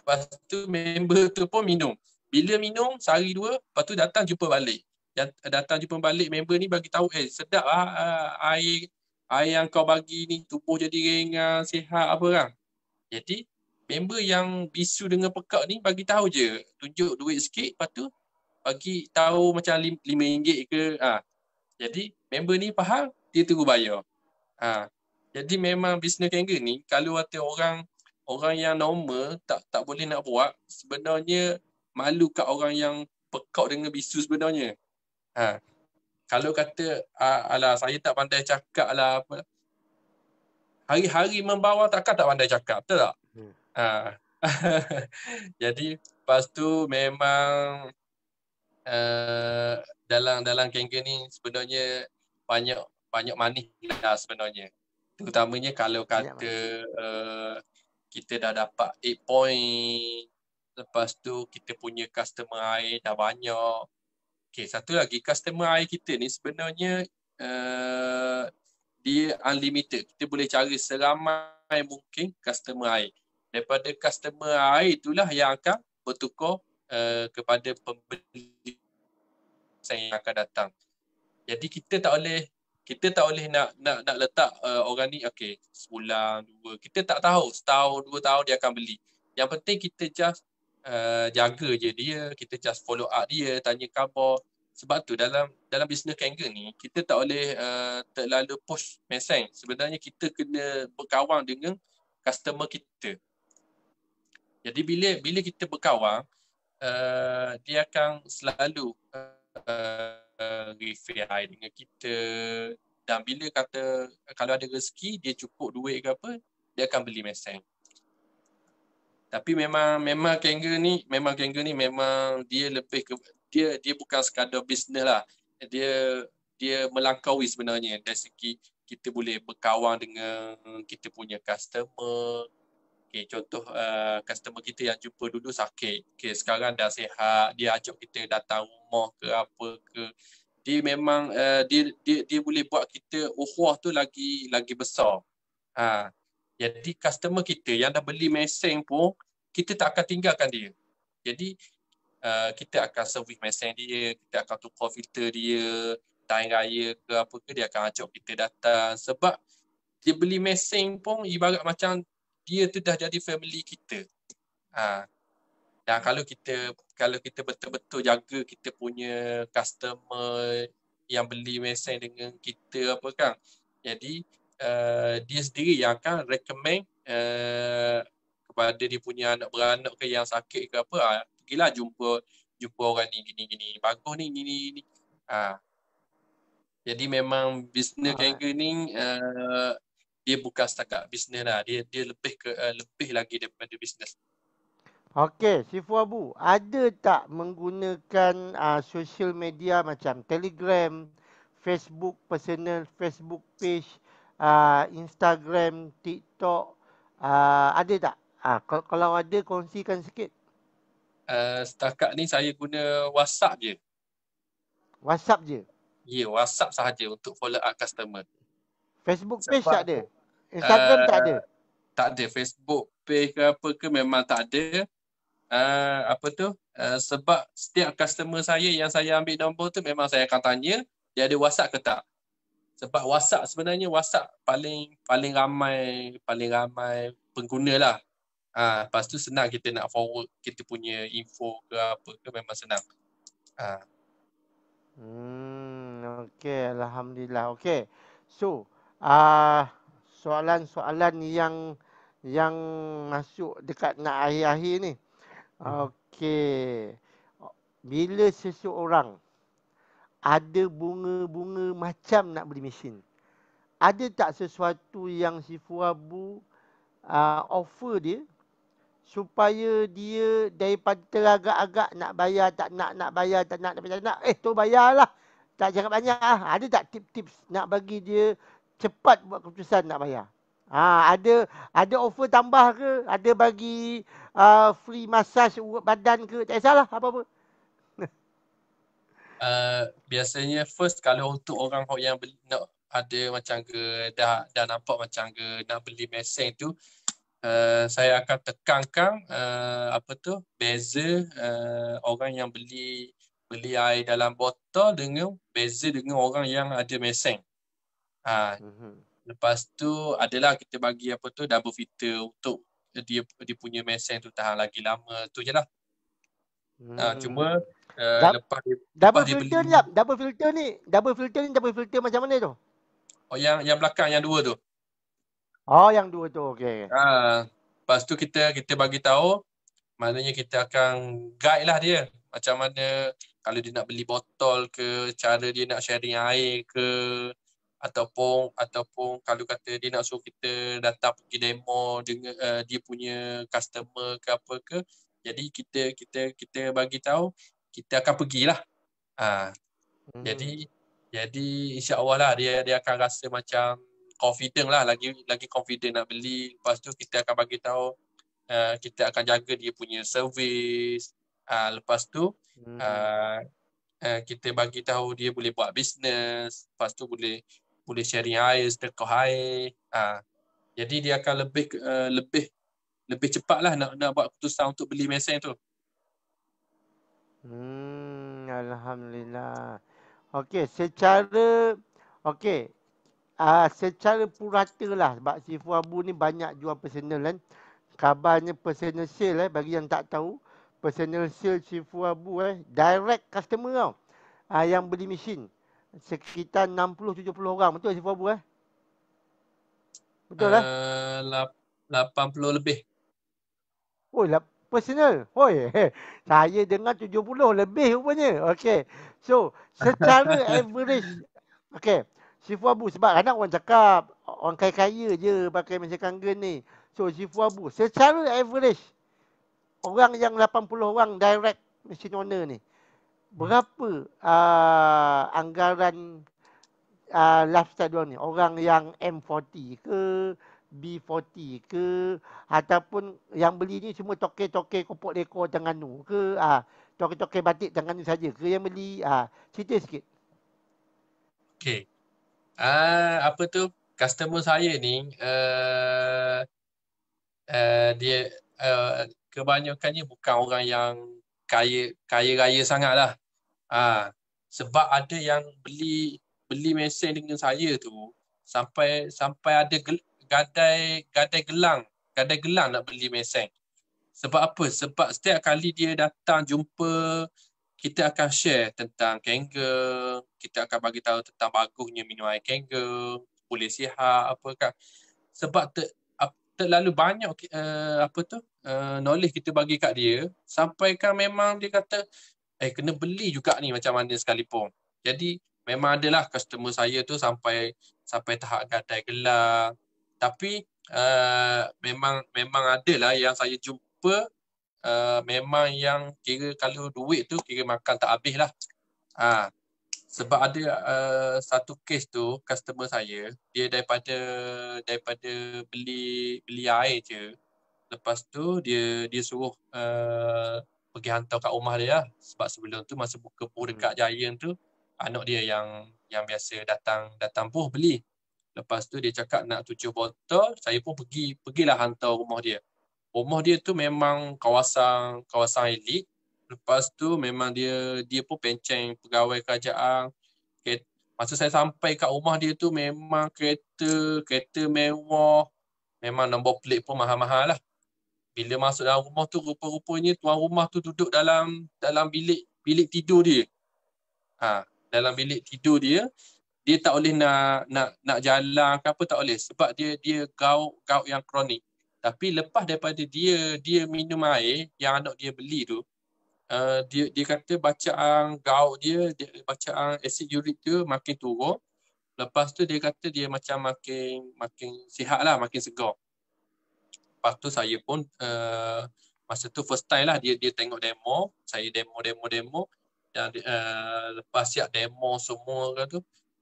Lepas tu member tu pun minum. Bila minum sehari dua, lepas tu datang jumpa balik. Yang datang jumpa balik member ni bagi tahu eh sedap ah, ah air air yang kau bagi ni tubuh jadi ringan, sihat apa kan. Jadi member yang bisu dengan pekak ni bagi tahu je, tunjuk duit sikit lepas tu bagi tahu macam lima ringgit ke ah. Jadi member ni faham dia terus bayar. Ah. Jadi memang bisnes kengger ni kalau ada orang orang yang normal tak tak boleh nak buat sebenarnya malu kat orang yang pekak dengan bisu sebenarnya. Ha. Kalau kata ala saya tak pandai cakap lah apa. Hari-hari membawa takkan tak pandai cakap, betul tak? Hmm. Ha. Jadi lepas tu memang uh, eh, dalam dalam kengke ni sebenarnya banyak banyak manis lah sebenarnya. Terutamanya kalau kata uh, kita dah dapat 8 point. Lepas tu kita punya customer air dah banyak. Okay, satu lagi customer air kita ni sebenarnya uh, dia unlimited. Kita boleh cari seramai mungkin customer air. Daripada customer air itulah yang akan bertukar uh, kepada pembeli yang akan datang. Jadi kita tak boleh kita tak boleh nak nak nak letak uh, orang ni okey sebulan dua kita tak tahu setahun dua tahun dia akan beli yang penting kita just uh, jaga je dia kita just follow up dia tanya khabar sebab tu dalam dalam bisnes kanga ni kita tak boleh uh, terlalu push mesin sebenarnya kita kena berkawan dengan customer kita jadi bila bila kita berkawan uh, dia akan selalu uh, Eh, refi dengan kita dan bila kata kalau ada rezeki dia cukup duit ke apa dia akan beli mesin tapi memang memang Kenga ni memang Kenga ni memang dia lebih ke, dia dia bukan sekadar bisnes lah dia dia melangkaui sebenarnya dari segi kita boleh berkawan dengan kita punya customer Okay, contoh uh, customer kita yang jumpa dulu sakit. Okay, sekarang dah sihat. Dia ajak kita datang ceramah ke apa ke dia memang uh, dia dia dia boleh buat kita ukhuwah tu lagi lagi besar. Ha. Jadi customer kita yang dah beli mesin pun kita tak akan tinggalkan dia. Jadi uh, kita akan servis mesin dia, kita akan tukar filter dia, time raya ke apa ke dia akan ajak kita datang sebab dia beli mesin pun ibarat macam dia tu dah jadi family kita. Ha. Dan kalau kita kalau kita betul-betul jaga kita punya customer yang beli mesin dengan kita apa kan jadi uh, dia sendiri yang akan recommend uh, kepada dia punya anak beranak ke yang sakit ke apa ah, pergilah jumpa jumpa orang ni gini gini bagus ni gini gini ah. jadi memang bisnes ha. kanker ni uh, dia bukan setakat bisnes lah dia dia lebih ke uh, lebih lagi daripada bisnes Okey, Sifu Abu, ada tak menggunakan uh, social media macam Telegram, Facebook personal, Facebook page, uh, Instagram, TikTok, uh, ada tak? Uh, kalau, kalau ada, kongsikan sikit. Uh, setakat ni saya guna WhatsApp je. WhatsApp je? Ya, yeah, WhatsApp sahaja untuk follow up customer. Facebook page Sebab tak ada? Instagram uh, tak eh, ada? Tak ada. Facebook page ke apa ke memang tak ada uh, apa tu uh, sebab setiap customer saya yang saya ambil nombor tu memang saya akan tanya dia ada WhatsApp ke tak sebab WhatsApp sebenarnya WhatsApp paling paling ramai paling ramai pengguna lah ha, uh, lepas tu senang kita nak forward kita punya info ke apa ke memang senang ha. hmm, okay Alhamdulillah okay so ah uh, soalan-soalan yang yang masuk dekat nak akhir-akhir ni. Hmm. Okey. Bila seseorang ada bunga-bunga macam nak beli mesin. Ada tak sesuatu yang si Fuabu uh, offer dia supaya dia daripada teragak-agak nak bayar tak nak nak bayar tak nak nak bayar nak eh tu bayarlah tak cakap banyak ah ada tak tip-tips nak bagi dia cepat buat keputusan nak bayar Ha, ada ada offer tambah ke? Ada bagi uh, free massage urut badan ke? Tak salah apa-apa. Uh, biasanya first kalau untuk orang yang beli, nak ada macam ke dah dah nampak macam ke nak beli mesin tu uh, saya akan tekankan uh, apa tu beza uh, orang yang beli beli air dalam botol dengan beza dengan orang yang ada mesin. Ha. mm-hmm. Lepas tu adalah kita bagi apa tu double filter untuk dia dia punya mesin tu tahan lagi lama tu jelah. Hmm. Ah cuma uh, lepas dia, double lepas filter dia ni lah. double filter ni double filter ni double filter macam mana tu? Oh yang yang belakang yang dua tu. Oh yang dua tu okey. Ah ha, lepas tu kita kita bagi tahu maknanya kita akan guide lah dia macam mana kalau dia nak beli botol ke cara dia nak sharing air ke ataupun ataupun kalau kata dia nak suruh kita datang pergi demo dengan uh, dia punya customer ke apa ke jadi kita kita kita bagi tahu kita akan pergilah ha. hmm. jadi jadi insyaallah lah dia dia akan rasa macam confident lah lagi lagi confident nak beli lepas tu kita akan bagi tahu uh, kita akan jaga dia punya service uh, lepas tu hmm. uh, Uh, kita bagi tahu dia boleh buat bisnes lepas tu boleh boleh sharing air, sedekah air. Ha. Jadi dia akan lebih uh, lebih lebih cepatlah nak nak buat keputusan untuk beli mesin tu. Hmm, alhamdulillah. Okey, secara okey. Ah uh, secara purata lah sebab Sifu Abu ni banyak jual personal kan. Kabarnya personal sale eh bagi yang tak tahu, personal sale Sifu Abu eh direct customer kau. Ah uh, yang beli mesin sekitar 60 70 orang betul si Fabu eh Betul lah. Uh, 80 lebih. Oi, oh, personal. Oi, saya dengar 70 lebih rupanya. Okey. So, secara average Okey. Si Abu sebab anak orang cakap orang kaya-kaya je pakai macam kangga ni. So, si Abu secara average orang yang 80 orang direct mesin owner ni berapa uh, anggaran uh, ah, live stadium ni orang yang M40 ke B40 ke ataupun yang beli ni semua toke-toke kopok leko dengan nu ke ah uh, toke-toke batik dengan nu saja ke yang beli ah uh, cerita sikit okey ah uh, apa tu customer saya ni uh, uh, dia uh, kebanyakannya bukan orang yang kaya kaya raya sangatlah Ha, sebab ada yang beli beli mesin dengan saya tu sampai sampai ada gel, gadai gadai gelang, gadai gelang nak beli mesin. Sebab apa? Sebab setiap kali dia datang jumpa kita akan share tentang kengge, kita akan bagi tahu tentang bagusnya minum air kengge, boleh sihat apa kan. Sebab ter, terlalu banyak uh, apa tu uh, knowledge kita bagi kat dia sampai kan memang dia kata eh kena beli juga ni macam mana sekalipun. Jadi memang adalah customer saya tu sampai sampai tahap gadai gelar. Tapi uh, memang memang adalah yang saya jumpa uh, memang yang kira kalau duit tu kira makan tak habis lah. Ha. Sebab ada uh, satu case tu customer saya dia daripada daripada beli beli air je. Lepas tu dia dia suruh uh, pergi hantar kat rumah dia lah. Sebab sebelum tu masa buka pun dekat hmm. Giant tu, anak dia yang yang biasa datang datang puh beli. Lepas tu dia cakap nak tujuh botol, saya pun pergi pergilah hantar rumah dia. Rumah dia tu memang kawasan kawasan elit. Lepas tu memang dia dia pun penceng pegawai kerajaan. Masa saya sampai kat rumah dia tu memang kereta kereta mewah. Memang nombor plate pun mahal-mahal lah bila masuk dalam rumah tu rupa-rupanya tuan rumah tu duduk dalam dalam bilik bilik tidur dia. Ha, dalam bilik tidur dia dia tak boleh nak nak nak jalan ke apa tak boleh sebab dia dia gout gout yang kronik. Tapi lepas daripada dia dia minum air yang anak dia beli tu uh, dia dia kata bacaan gout dia, dia bacaan acid uric tu makin turun. Lepas tu dia kata dia macam makin makin sihatlah, makin segar lepas tu saya pun uh, masa tu first time lah dia dia tengok demo saya demo demo demo dan uh, lepas siap demo semua ke tu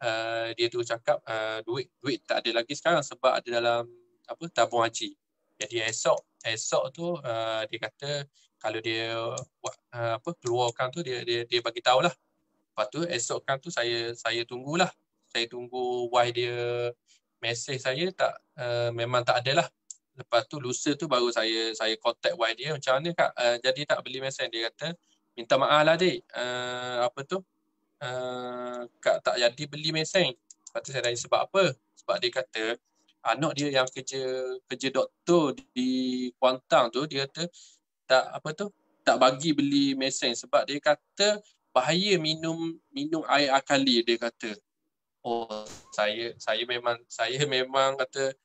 uh, dia tu cakap uh, duit duit tak ada lagi sekarang sebab ada dalam apa tabung haji jadi esok esok tu uh, dia kata kalau dia buat uh, apa keluarkan tu dia dia dia bagi tahulah lepas tu kan tu saya saya tunggulah saya tunggu why dia message saya tak uh, memang tak ada lah Lepas tu lusa tu baru saya saya contact wife dia macam mana kak uh, jadi tak beli mesin dia kata minta maaf lah dik uh, apa tu uh, kak tak jadi beli mesin. Lepas tu saya tanya sebab apa? Sebab dia kata anak dia yang kerja kerja doktor di Kuantan tu dia kata tak apa tu tak bagi beli mesin sebab dia kata bahaya minum minum air akali dia kata. Oh saya saya memang saya memang kata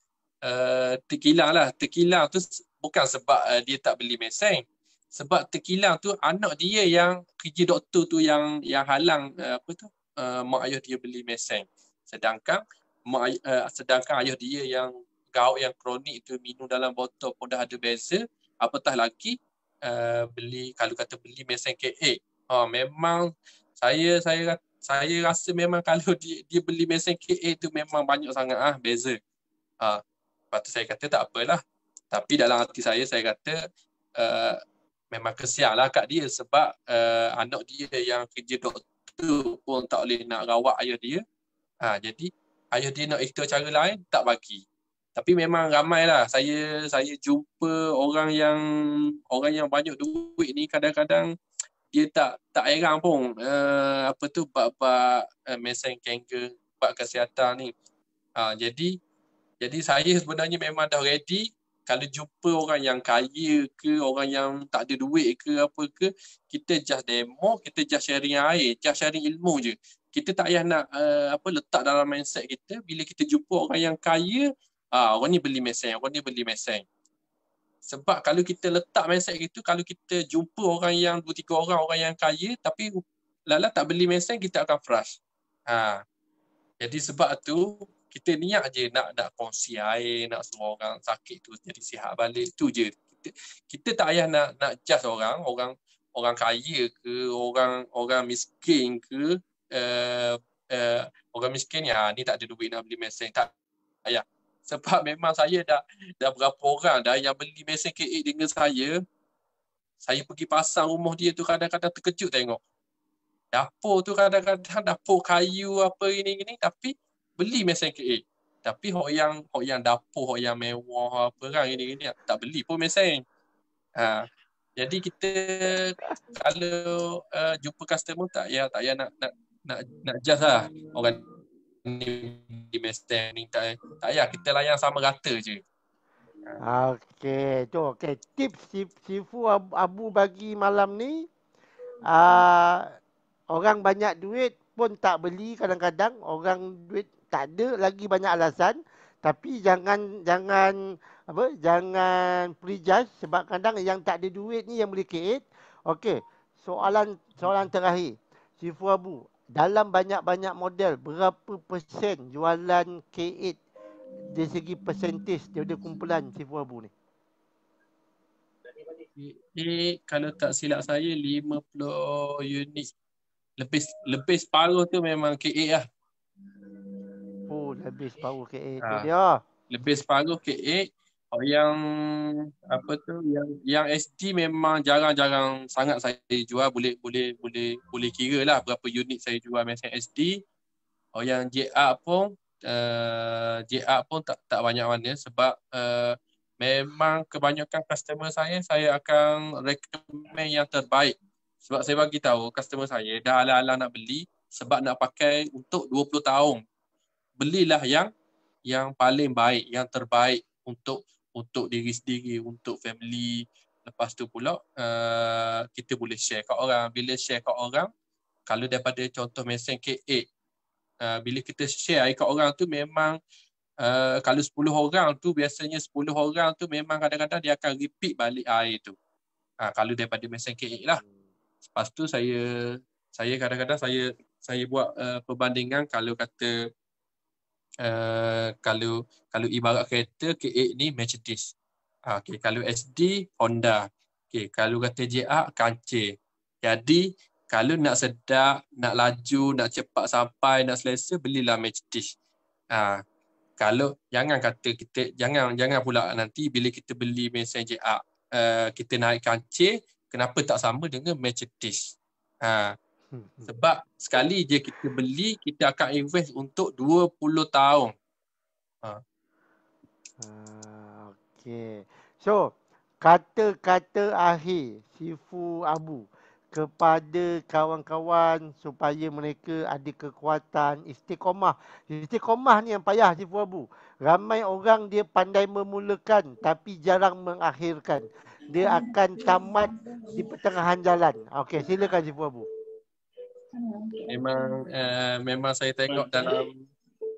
Eh, terkilang lah. Terkilang tu bukan sebab uh, dia tak beli mesin. Sebab terkilang tu anak dia yang kerja doktor tu yang yang halang uh, apa tu uh, mak ayah dia beli mesin. Sedangkan mak ayah, uh, sedangkan ayah dia yang gout yang kronik tu minum dalam botol pun dah ada beza. Apatah lagi uh, beli kalau kata beli mesin KA. Ha uh, memang saya saya saya rasa memang kalau dia, dia beli mesin KA tu memang banyak sangat ah beza. Ha Lepas tu saya kata tak apalah. Tapi dalam hati saya, saya kata uh, memang kesianlah kat dia sebab uh, anak dia yang kerja doktor pun tak boleh nak rawat ayah dia. Ha, jadi ayah dia nak ikut cara lain, tak bagi. Tapi memang ramailah saya saya jumpa orang yang orang yang banyak duit ni kadang-kadang dia tak tak heran pun uh, apa tu bab-bab uh, mesin kanker, bab kesihatan ni. Uh, jadi jadi saya sebenarnya memang dah ready kalau jumpa orang yang kaya ke, orang yang tak ada duit ke apa ke, kita just demo, kita just sharing air, just sharing ilmu je. Kita tak payah nak uh, apa letak dalam mindset kita bila kita jumpa orang yang kaya, ah uh, orang ni beli mesin, orang ni beli mesin. Sebab kalau kita letak mindset gitu, kalau kita jumpa orang yang dua tiga orang orang yang kaya tapi lala tak beli mesin kita akan frust. Ha. Ah. Jadi sebab tu kita niat je nak nak kongsi air nak semua orang sakit tu jadi sihat balik tu je kita, kita tak ayah nak nak judge orang orang orang kaya ke orang orang miskin ke uh, uh, orang miskin ya ni tak ada duit nak beli mesin tak ayah. sebab memang saya dah dah berapa orang dah yang beli mesin k dengan saya saya pergi pasang rumah dia tu kadang-kadang terkejut tengok dapur tu kadang-kadang dapur kayu apa ini ini tapi beli mesin kerik. Tapi hok yang hok yang dapur, hok yang mewah apa kan ini ini tak beli pun mesin. Ha. Jadi kita kalau uh, jumpa customer tak ya tak ya nak nak nak nak just lah orang ni di mesin ni tak tak ya kita layan sama rata je. Ha. Okey, tu okey tips fu abu bagi malam ni uh, orang banyak duit pun tak beli kadang-kadang orang duit tak ada lagi banyak alasan tapi jangan jangan apa jangan prejudge sebab kadang yang tak ada duit ni yang boleh kait. Okey, soalan soalan terakhir. Sifu Abu, dalam banyak-banyak model berapa persen jualan K8 dari segi percentage daripada kumpulan Sifu Abu ni? Ini kalau tak silap saya 50 unit lebih lebih separuh tu memang K8 lah lebih separuh KA ha. tu ah. dia. Lebih separuh KA oh, yang apa tu yang yang ST memang jarang-jarang sangat saya jual boleh boleh boleh boleh kira lah berapa unit saya jual mesin ST oh yang JR pun uh, eh, JR pun tak tak banyak mana sebab uh, memang kebanyakan customer saya saya akan recommend yang terbaik sebab saya bagi tahu customer saya dah ala-ala nak beli sebab nak pakai untuk 20 tahun belilah yang yang paling baik, yang terbaik untuk untuk diri sendiri, untuk family. Lepas tu pula uh, kita boleh share ke orang. Bila share ke orang, kalau daripada contoh mesin K8, uh, bila kita share ke orang tu memang uh, kalau 10 orang tu biasanya 10 orang tu memang kadang-kadang dia akan repeat balik air tu. Ha, kalau daripada mesin K8 lah. Lepas tu saya saya kadang-kadang saya saya buat uh, perbandingan kalau kata uh, kalau kalau ibarat kereta K8 ni Mercedes. Ha, okay, kalau SD Honda. Okay, kalau kata JR Kancil. Jadi kalau nak sedap, nak laju, nak cepat sampai, nak selesa belilah Mercedes. Ha, kalau jangan kata kita jangan jangan pula nanti bila kita beli Mercedes JR uh, eh, kita naik kancil kenapa tak sama dengan Mercedes. Ha, Hmm. Sebab sekali je kita beli, kita akan invest untuk 20 tahun. Ha. Uh, ah, okay. So, kata-kata akhir Sifu Abu kepada kawan-kawan supaya mereka ada kekuatan istiqomah. Istiqomah ni yang payah Sifu Abu. Ramai orang dia pandai memulakan tapi jarang mengakhirkan. Dia akan tamat di pertengahan jalan. Okey, silakan Sifu Abu. Memang uh, memang saya tengok dalam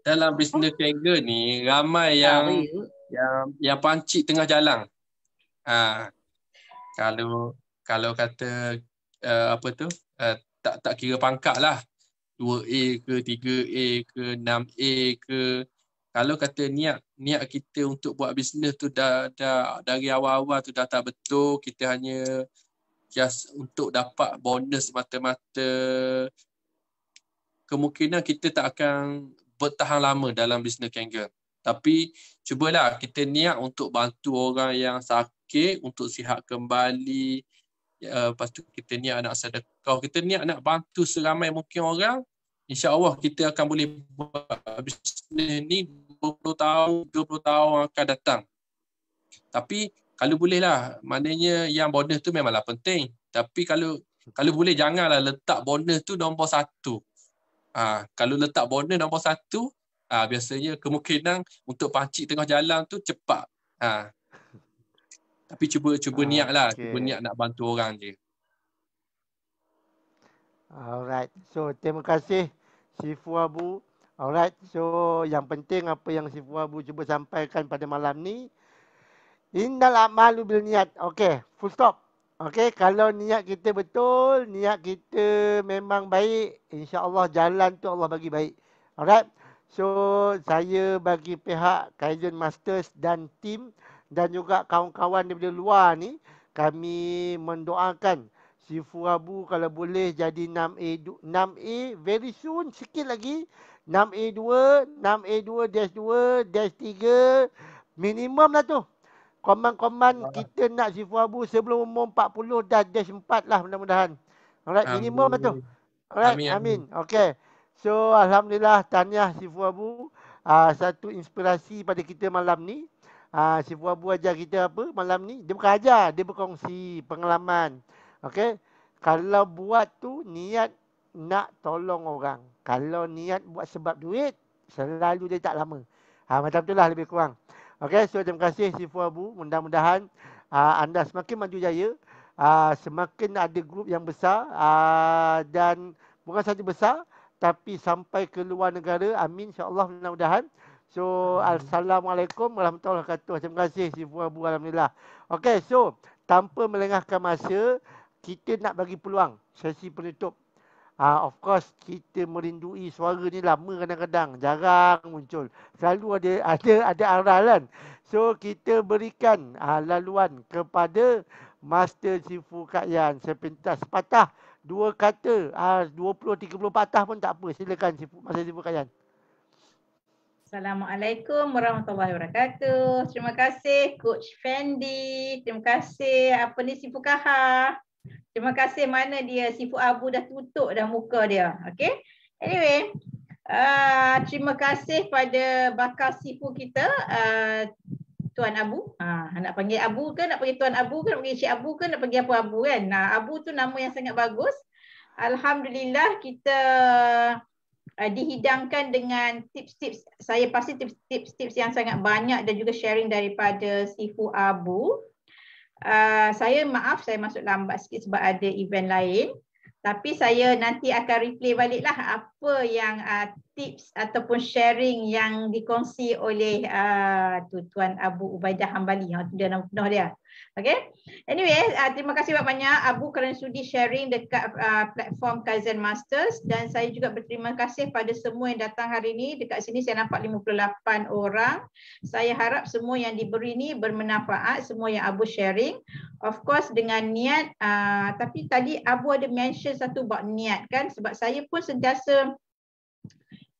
dalam bisnes kerja ni ramai yang yang yang pancik tengah jalan. Ha. Kalau kalau kata uh, apa tu? Uh, tak tak kira pangkat lah. 2A ke 3A ke 6A ke kalau kata niat niat kita untuk buat bisnes tu dah dah dari awal-awal tu dah tak betul kita hanya just untuk dapat bonus mata-mata kemungkinan kita tak akan bertahan lama dalam bisnes kanker. Tapi cubalah kita niat untuk bantu orang yang sakit untuk sihat kembali. Ya, lepas tu kita niat nak sedekah. Kita niat nak bantu seramai mungkin orang. InsyaAllah kita akan boleh buat bisnes ni 20 tahun, 20 tahun akan datang. Tapi kalau boleh lah, maknanya yang bonus tu memanglah penting. Tapi kalau kalau boleh janganlah letak bonus tu nombor satu. Ha, kalau letak bonus nombor satu, ha, biasanya kemungkinan untuk pancik tengah jalan tu cepat. Ha. Tapi cuba cuba oh, ah, niat lah, okay. cuba niat nak bantu orang je. Alright, so terima kasih Sifu Abu. Alright, so yang penting apa yang Sifu Abu cuba sampaikan pada malam ni, Innal amalu bil niat. Okey, full stop. Okey, kalau niat kita betul, niat kita memang baik, insya-Allah jalan tu Allah bagi baik. Alright. So, saya bagi pihak Kaizen Masters dan tim dan juga kawan-kawan daripada luar ni, kami mendoakan Si Abu kalau boleh jadi 6A 6A very soon sikit lagi 6A2, 6A2 dash 2 dash 3 minimum lah tu. Komen-komen ah. kita nak Sifu Abu sebelum umur 40 dah dash 4 lah mudah-mudahan. Alright, amin. minimum tu. Alright, amin. amin. Okay. So, Alhamdulillah, tahniah Sifu Abu. Uh, satu inspirasi pada kita malam ni. Uh, Sifu Abu ajar kita apa malam ni. Dia bukan ajar, dia berkongsi pengalaman. Okay. Kalau buat tu niat nak tolong orang. Kalau niat buat sebab duit, selalu dia tak lama. Ha, macam tu lah lebih kurang. Okey, so terima kasih Sifu Abu. Mudah-mudahan uh, anda semakin maju jaya, uh, semakin ada grup yang besar uh, dan bukan sahaja besar tapi sampai ke luar negara. Amin insya-Allah mudah-mudahan. So, assalamualaikum warahmatullahi wabarakatuh. Terima kasih Sifu Abu alhamdulillah. Okey, so tanpa melengahkan masa, kita nak bagi peluang sesi penutup. Ah uh, of course kita merindui suara ni lama kadang-kadang jarang muncul. Selalu ada ada ada aralan. So kita berikan uh, laluan kepada Master Sifu Kak Yan sepintas patah dua kata uh, 20 30 patah pun tak apa. Silakan Sifu Master Sifu Kak Yan. Assalamualaikum warahmatullahi wabarakatuh. Terima kasih Coach Fendi. Terima kasih apa ni Sifu Kaha. Terima kasih mana dia Sifu Abu dah tutup dah muka dia. Okay. Anyway, uh, terima kasih pada bakal Sifu kita. Uh, Tuan Abu. Ha, nak panggil Abu ke? Nak panggil Tuan Abu ke? Nak panggil Cik Abu ke? Nak panggil apa Abu kan? Nah, Abu tu nama yang sangat bagus. Alhamdulillah kita uh, dihidangkan dengan tips-tips. Saya pasti tips-tips yang sangat banyak dan juga sharing daripada Sifu Abu uh, saya maaf saya masuk lambat sikit sebab ada event lain. Tapi saya nanti akan replay baliklah apa yang uh, tips ataupun sharing yang dikongsi oleh uh, tu, Tuan Abu Ubaidah Hambali. Ha, tu dia nama penuh dia. Okay. Anyway, uh, terima kasih banyak-banyak Abu kerana sudi sharing dekat uh, platform Kaizen Masters dan saya juga berterima kasih pada semua yang datang hari ini. Dekat sini saya nampak 58 orang. Saya harap semua yang diberi ini bermanfaat semua yang Abu sharing. Of course dengan niat, uh, tapi tadi Abu ada mention satu buat niat kan sebab saya pun sentiasa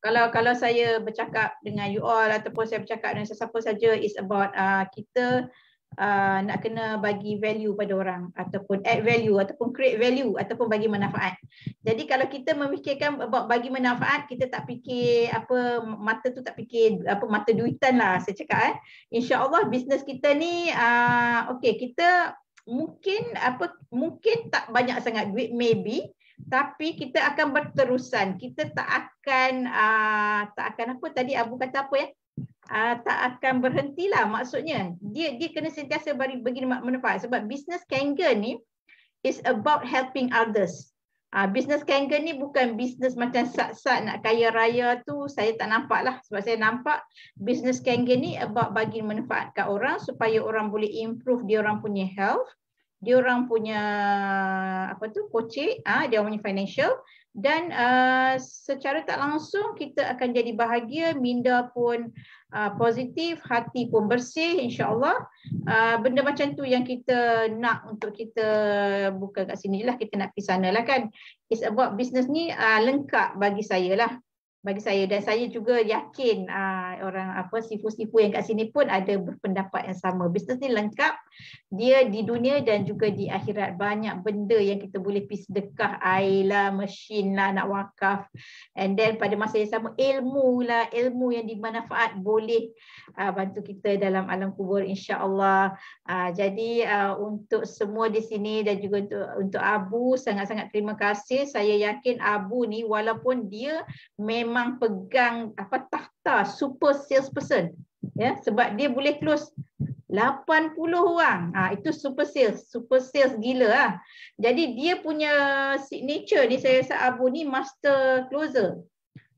kalau kalau saya bercakap dengan you all ataupun saya bercakap dengan sesiapa saja is about uh, kita kita uh, nak kena bagi value pada orang ataupun add value ataupun create value ataupun bagi manfaat. Jadi kalau kita memikirkan about bagi manfaat, kita tak fikir apa mata tu tak fikir apa mata duitan lah saya cakap eh. Insya-Allah bisnes kita ni uh, okay kita mungkin apa mungkin tak banyak sangat duit maybe tapi kita akan berterusan kita tak akan uh, tak akan apa tadi abu kata apa ya uh, tak akan berhentilah maksudnya dia dia kena sentiasa bagi bagi manfaat sebab business kanga ni is about helping others. Ah uh, business kanga ni bukan business macam sat-sat nak kaya raya tu saya tak nampak lah sebab saya nampak business kanga ni about bagi manfaat kat orang supaya orang boleh improve dia orang punya health dia orang punya apa tu kocik ah uh, dia orang punya financial dan uh, secara tak langsung kita akan jadi bahagia minda pun uh, positif hati pun bersih insyaallah uh, benda macam tu yang kita nak untuk kita buka kat lah, kita nak pergi sanalah kan it's about business ni uh, lengkap bagi saya lah bagi saya dan saya juga yakin uh, orang apa sifu-sifu yang kat sini pun ada berpendapat yang sama. Bisnes ni lengkap. Dia di dunia dan juga di akhirat banyak benda yang kita boleh pergi sedekah, air lah, mesin lah nak wakaf. And then pada masa yang sama ilmu lah, ilmu yang dimanfaat boleh uh, bantu kita dalam alam kubur insya-Allah. Ah, jadi uh, untuk semua di sini dan juga untuk untuk Abu sangat-sangat terima kasih. Saya yakin Abu ni walaupun dia memang memang pegang apa tahta super sales person ya sebab dia boleh close 80 orang. Ha, itu super sales, super sales gila ah. Jadi dia punya signature ni saya rasa Abu ni master closer.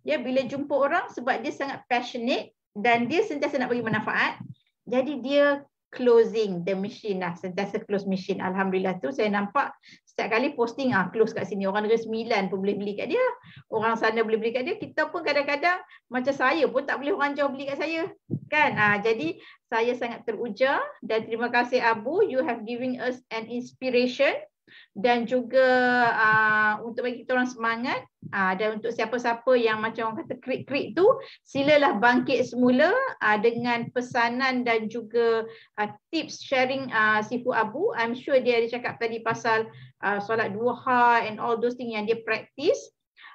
Ya bila jumpa orang sebab dia sangat passionate dan dia sentiasa nak bagi manfaat. Jadi dia closing the machine lah, sentiasa close machine. Alhamdulillah tu saya nampak setiap kali posting ah close kat sini orang negeri sembilan pun boleh beli kat dia orang sana boleh beli kat dia kita pun kadang-kadang macam saya pun tak boleh orang jauh beli kat saya kan ah jadi saya sangat teruja dan terima kasih Abu you have giving us an inspiration dan juga uh, untuk bagi kita orang semangat uh, dan untuk siapa-siapa yang macam orang kata krik-krik tu silalah bangkit semula uh, dengan pesanan dan juga uh, tips sharing uh, Sifu Abu I'm sure dia ada cakap tadi pasal Ah, solat duha and all those thing yang dia practice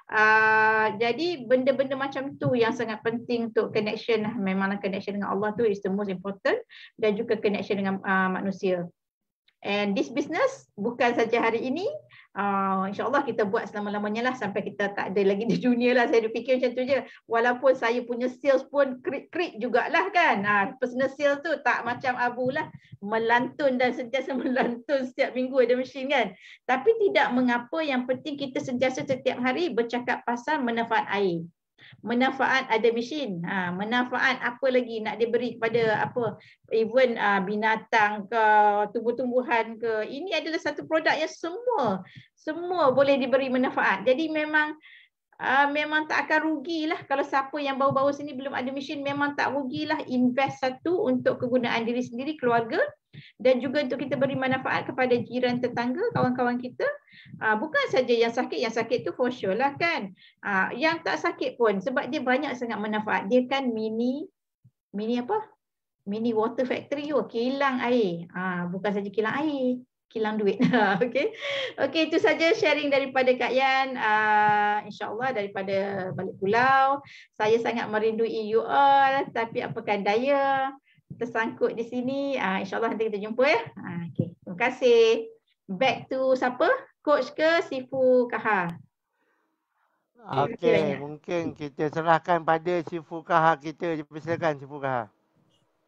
Uh, jadi benda-benda macam tu yang sangat penting untuk connection lah. memanglah connection dengan Allah tu is the most important dan juga connection dengan uh, manusia. And this business bukan saja hari ini, uh, insyaAllah kita buat selama-lamanya lah sampai kita tak ada lagi di dunia lah. Saya fikir macam tu je. Walaupun saya punya sales pun krik-krik jugalah kan. Uh, personal sales tu tak macam abu lah. Melantun dan sentiasa melantun setiap minggu ada mesin kan. Tapi tidak mengapa yang penting kita sentiasa setiap hari bercakap pasal menafat air manfaat ada mesin ha manfaat apa lagi nak diberi kepada apa even uh, binatang ke tumbuh-tumbuhan ke ini adalah satu produk yang semua semua boleh diberi manfaat jadi memang Ah, memang tak akan rugilah kalau siapa yang baru-baru sini belum ada mesin memang tak rugilah invest satu untuk kegunaan diri sendiri keluarga dan juga untuk kita beri manfaat kepada jiran tetangga kawan-kawan kita uh, bukan saja yang sakit yang sakit tu for sure lah kan uh, yang tak sakit pun sebab dia banyak sangat manfaat dia kan mini mini apa mini water factory oh, kilang air uh, bukan saja kilang air kilang duit. Ah, okay. Okay, itu saja sharing daripada Kak Yan. Uh, InsyaAllah daripada balik pulau. Saya sangat merindui you all. Tapi apakah daya tersangkut di sini. Uh, InsyaAllah nanti kita jumpa ya. Uh, okay. Terima kasih. Back to siapa? Coach ke Sifu Kahar? Okay, okay mungkin kita serahkan pada Sifu Kahar kita. Silakan Sifu Kahar.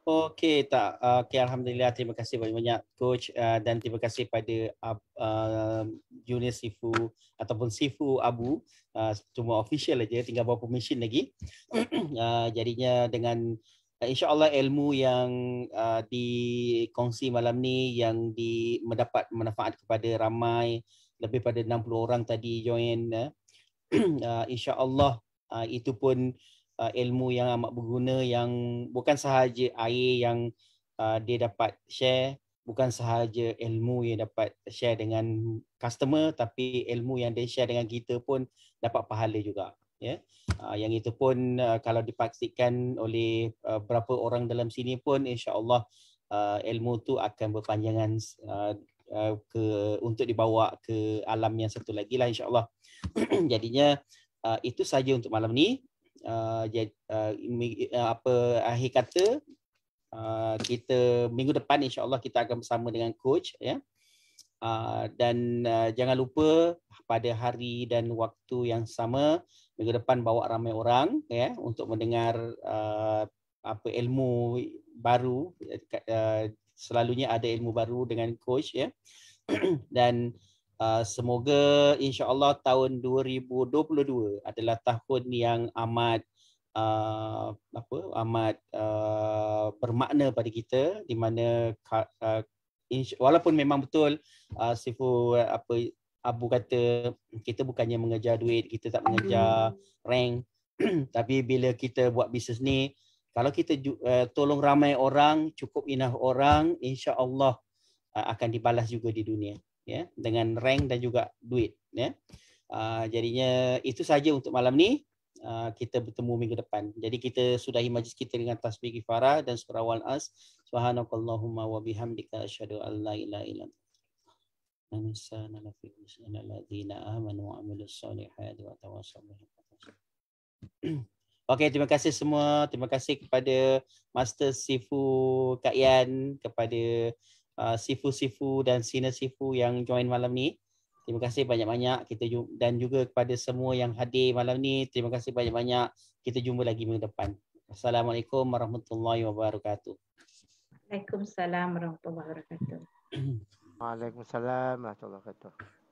Okey tak. Ah, okey alhamdulillah terima kasih banyak-banyak coach uh, dan terima kasih pada uh, ah, junior um, sifu ataupun sifu Abu uh, cuma official aja tinggal bawa permission lagi. uh, jadinya dengan uh, insya-Allah ilmu yang uh, dikongsi malam ni yang di mendapat manfaat kepada ramai lebih pada 60 orang tadi join uh, uh, insya-Allah uh, itu pun uh, ilmu yang amat berguna yang bukan sahaja air yang uh, dia dapat share bukan sahaja ilmu yang dapat share dengan customer tapi ilmu yang dia share dengan kita pun dapat pahala juga ya yeah. uh, yang itu pun uh, kalau dipastikan oleh uh, berapa orang dalam sini pun insyaallah uh, ilmu tu akan berpanjangan uh, uh ke untuk dibawa ke alam yang satu lagi lah insyaallah. Jadinya uh, itu saja untuk malam ni uh, uh, uh, apa akhir kata uh, kita minggu depan insyaallah kita akan bersama dengan coach ya uh, dan uh, jangan lupa pada hari dan waktu yang sama minggu depan bawa ramai orang ya untuk mendengar uh, apa ilmu baru uh, selalunya ada ilmu baru dengan coach ya dan Uh, semoga Allah tahun 2022 adalah tahun yang amat uh, apa amat uh, bermakna pada kita di mana uh, insya, walaupun memang betul uh, sifu apa abu kata kita bukannya mengejar duit kita tak mengejar rank tapi bila kita buat bisnes ni kalau kita uh, tolong ramai orang cukup inah orang insyaAllah uh, akan dibalas juga di dunia ya dengan rank dan juga duit ya uh, jadinya itu saja untuk malam ni Uh, kita bertemu minggu depan. Jadi kita sudahi majlis kita dengan tasbih kifarah dan surah wal as. Subhanakallahumma wa bihamdika asyhadu an la ilaha illa anta. Nasana la fi usana alladziina wa 'amilus shalihati wa tawassaw bil Okey, terima kasih semua. Terima kasih kepada Master Sifu Kak Yan, kepada Uh, sifu-sifu dan Sina sifu yang join malam ni. Terima kasih banyak-banyak kita dan juga kepada semua yang hadir malam ni. Terima kasih banyak-banyak. Kita jumpa lagi minggu depan. Assalamualaikum warahmatullahi wabarakatuh. Waalaikumsalam warahmatullahi wabarakatuh. Waalaikumsalam warahmatullahi wabarakatuh.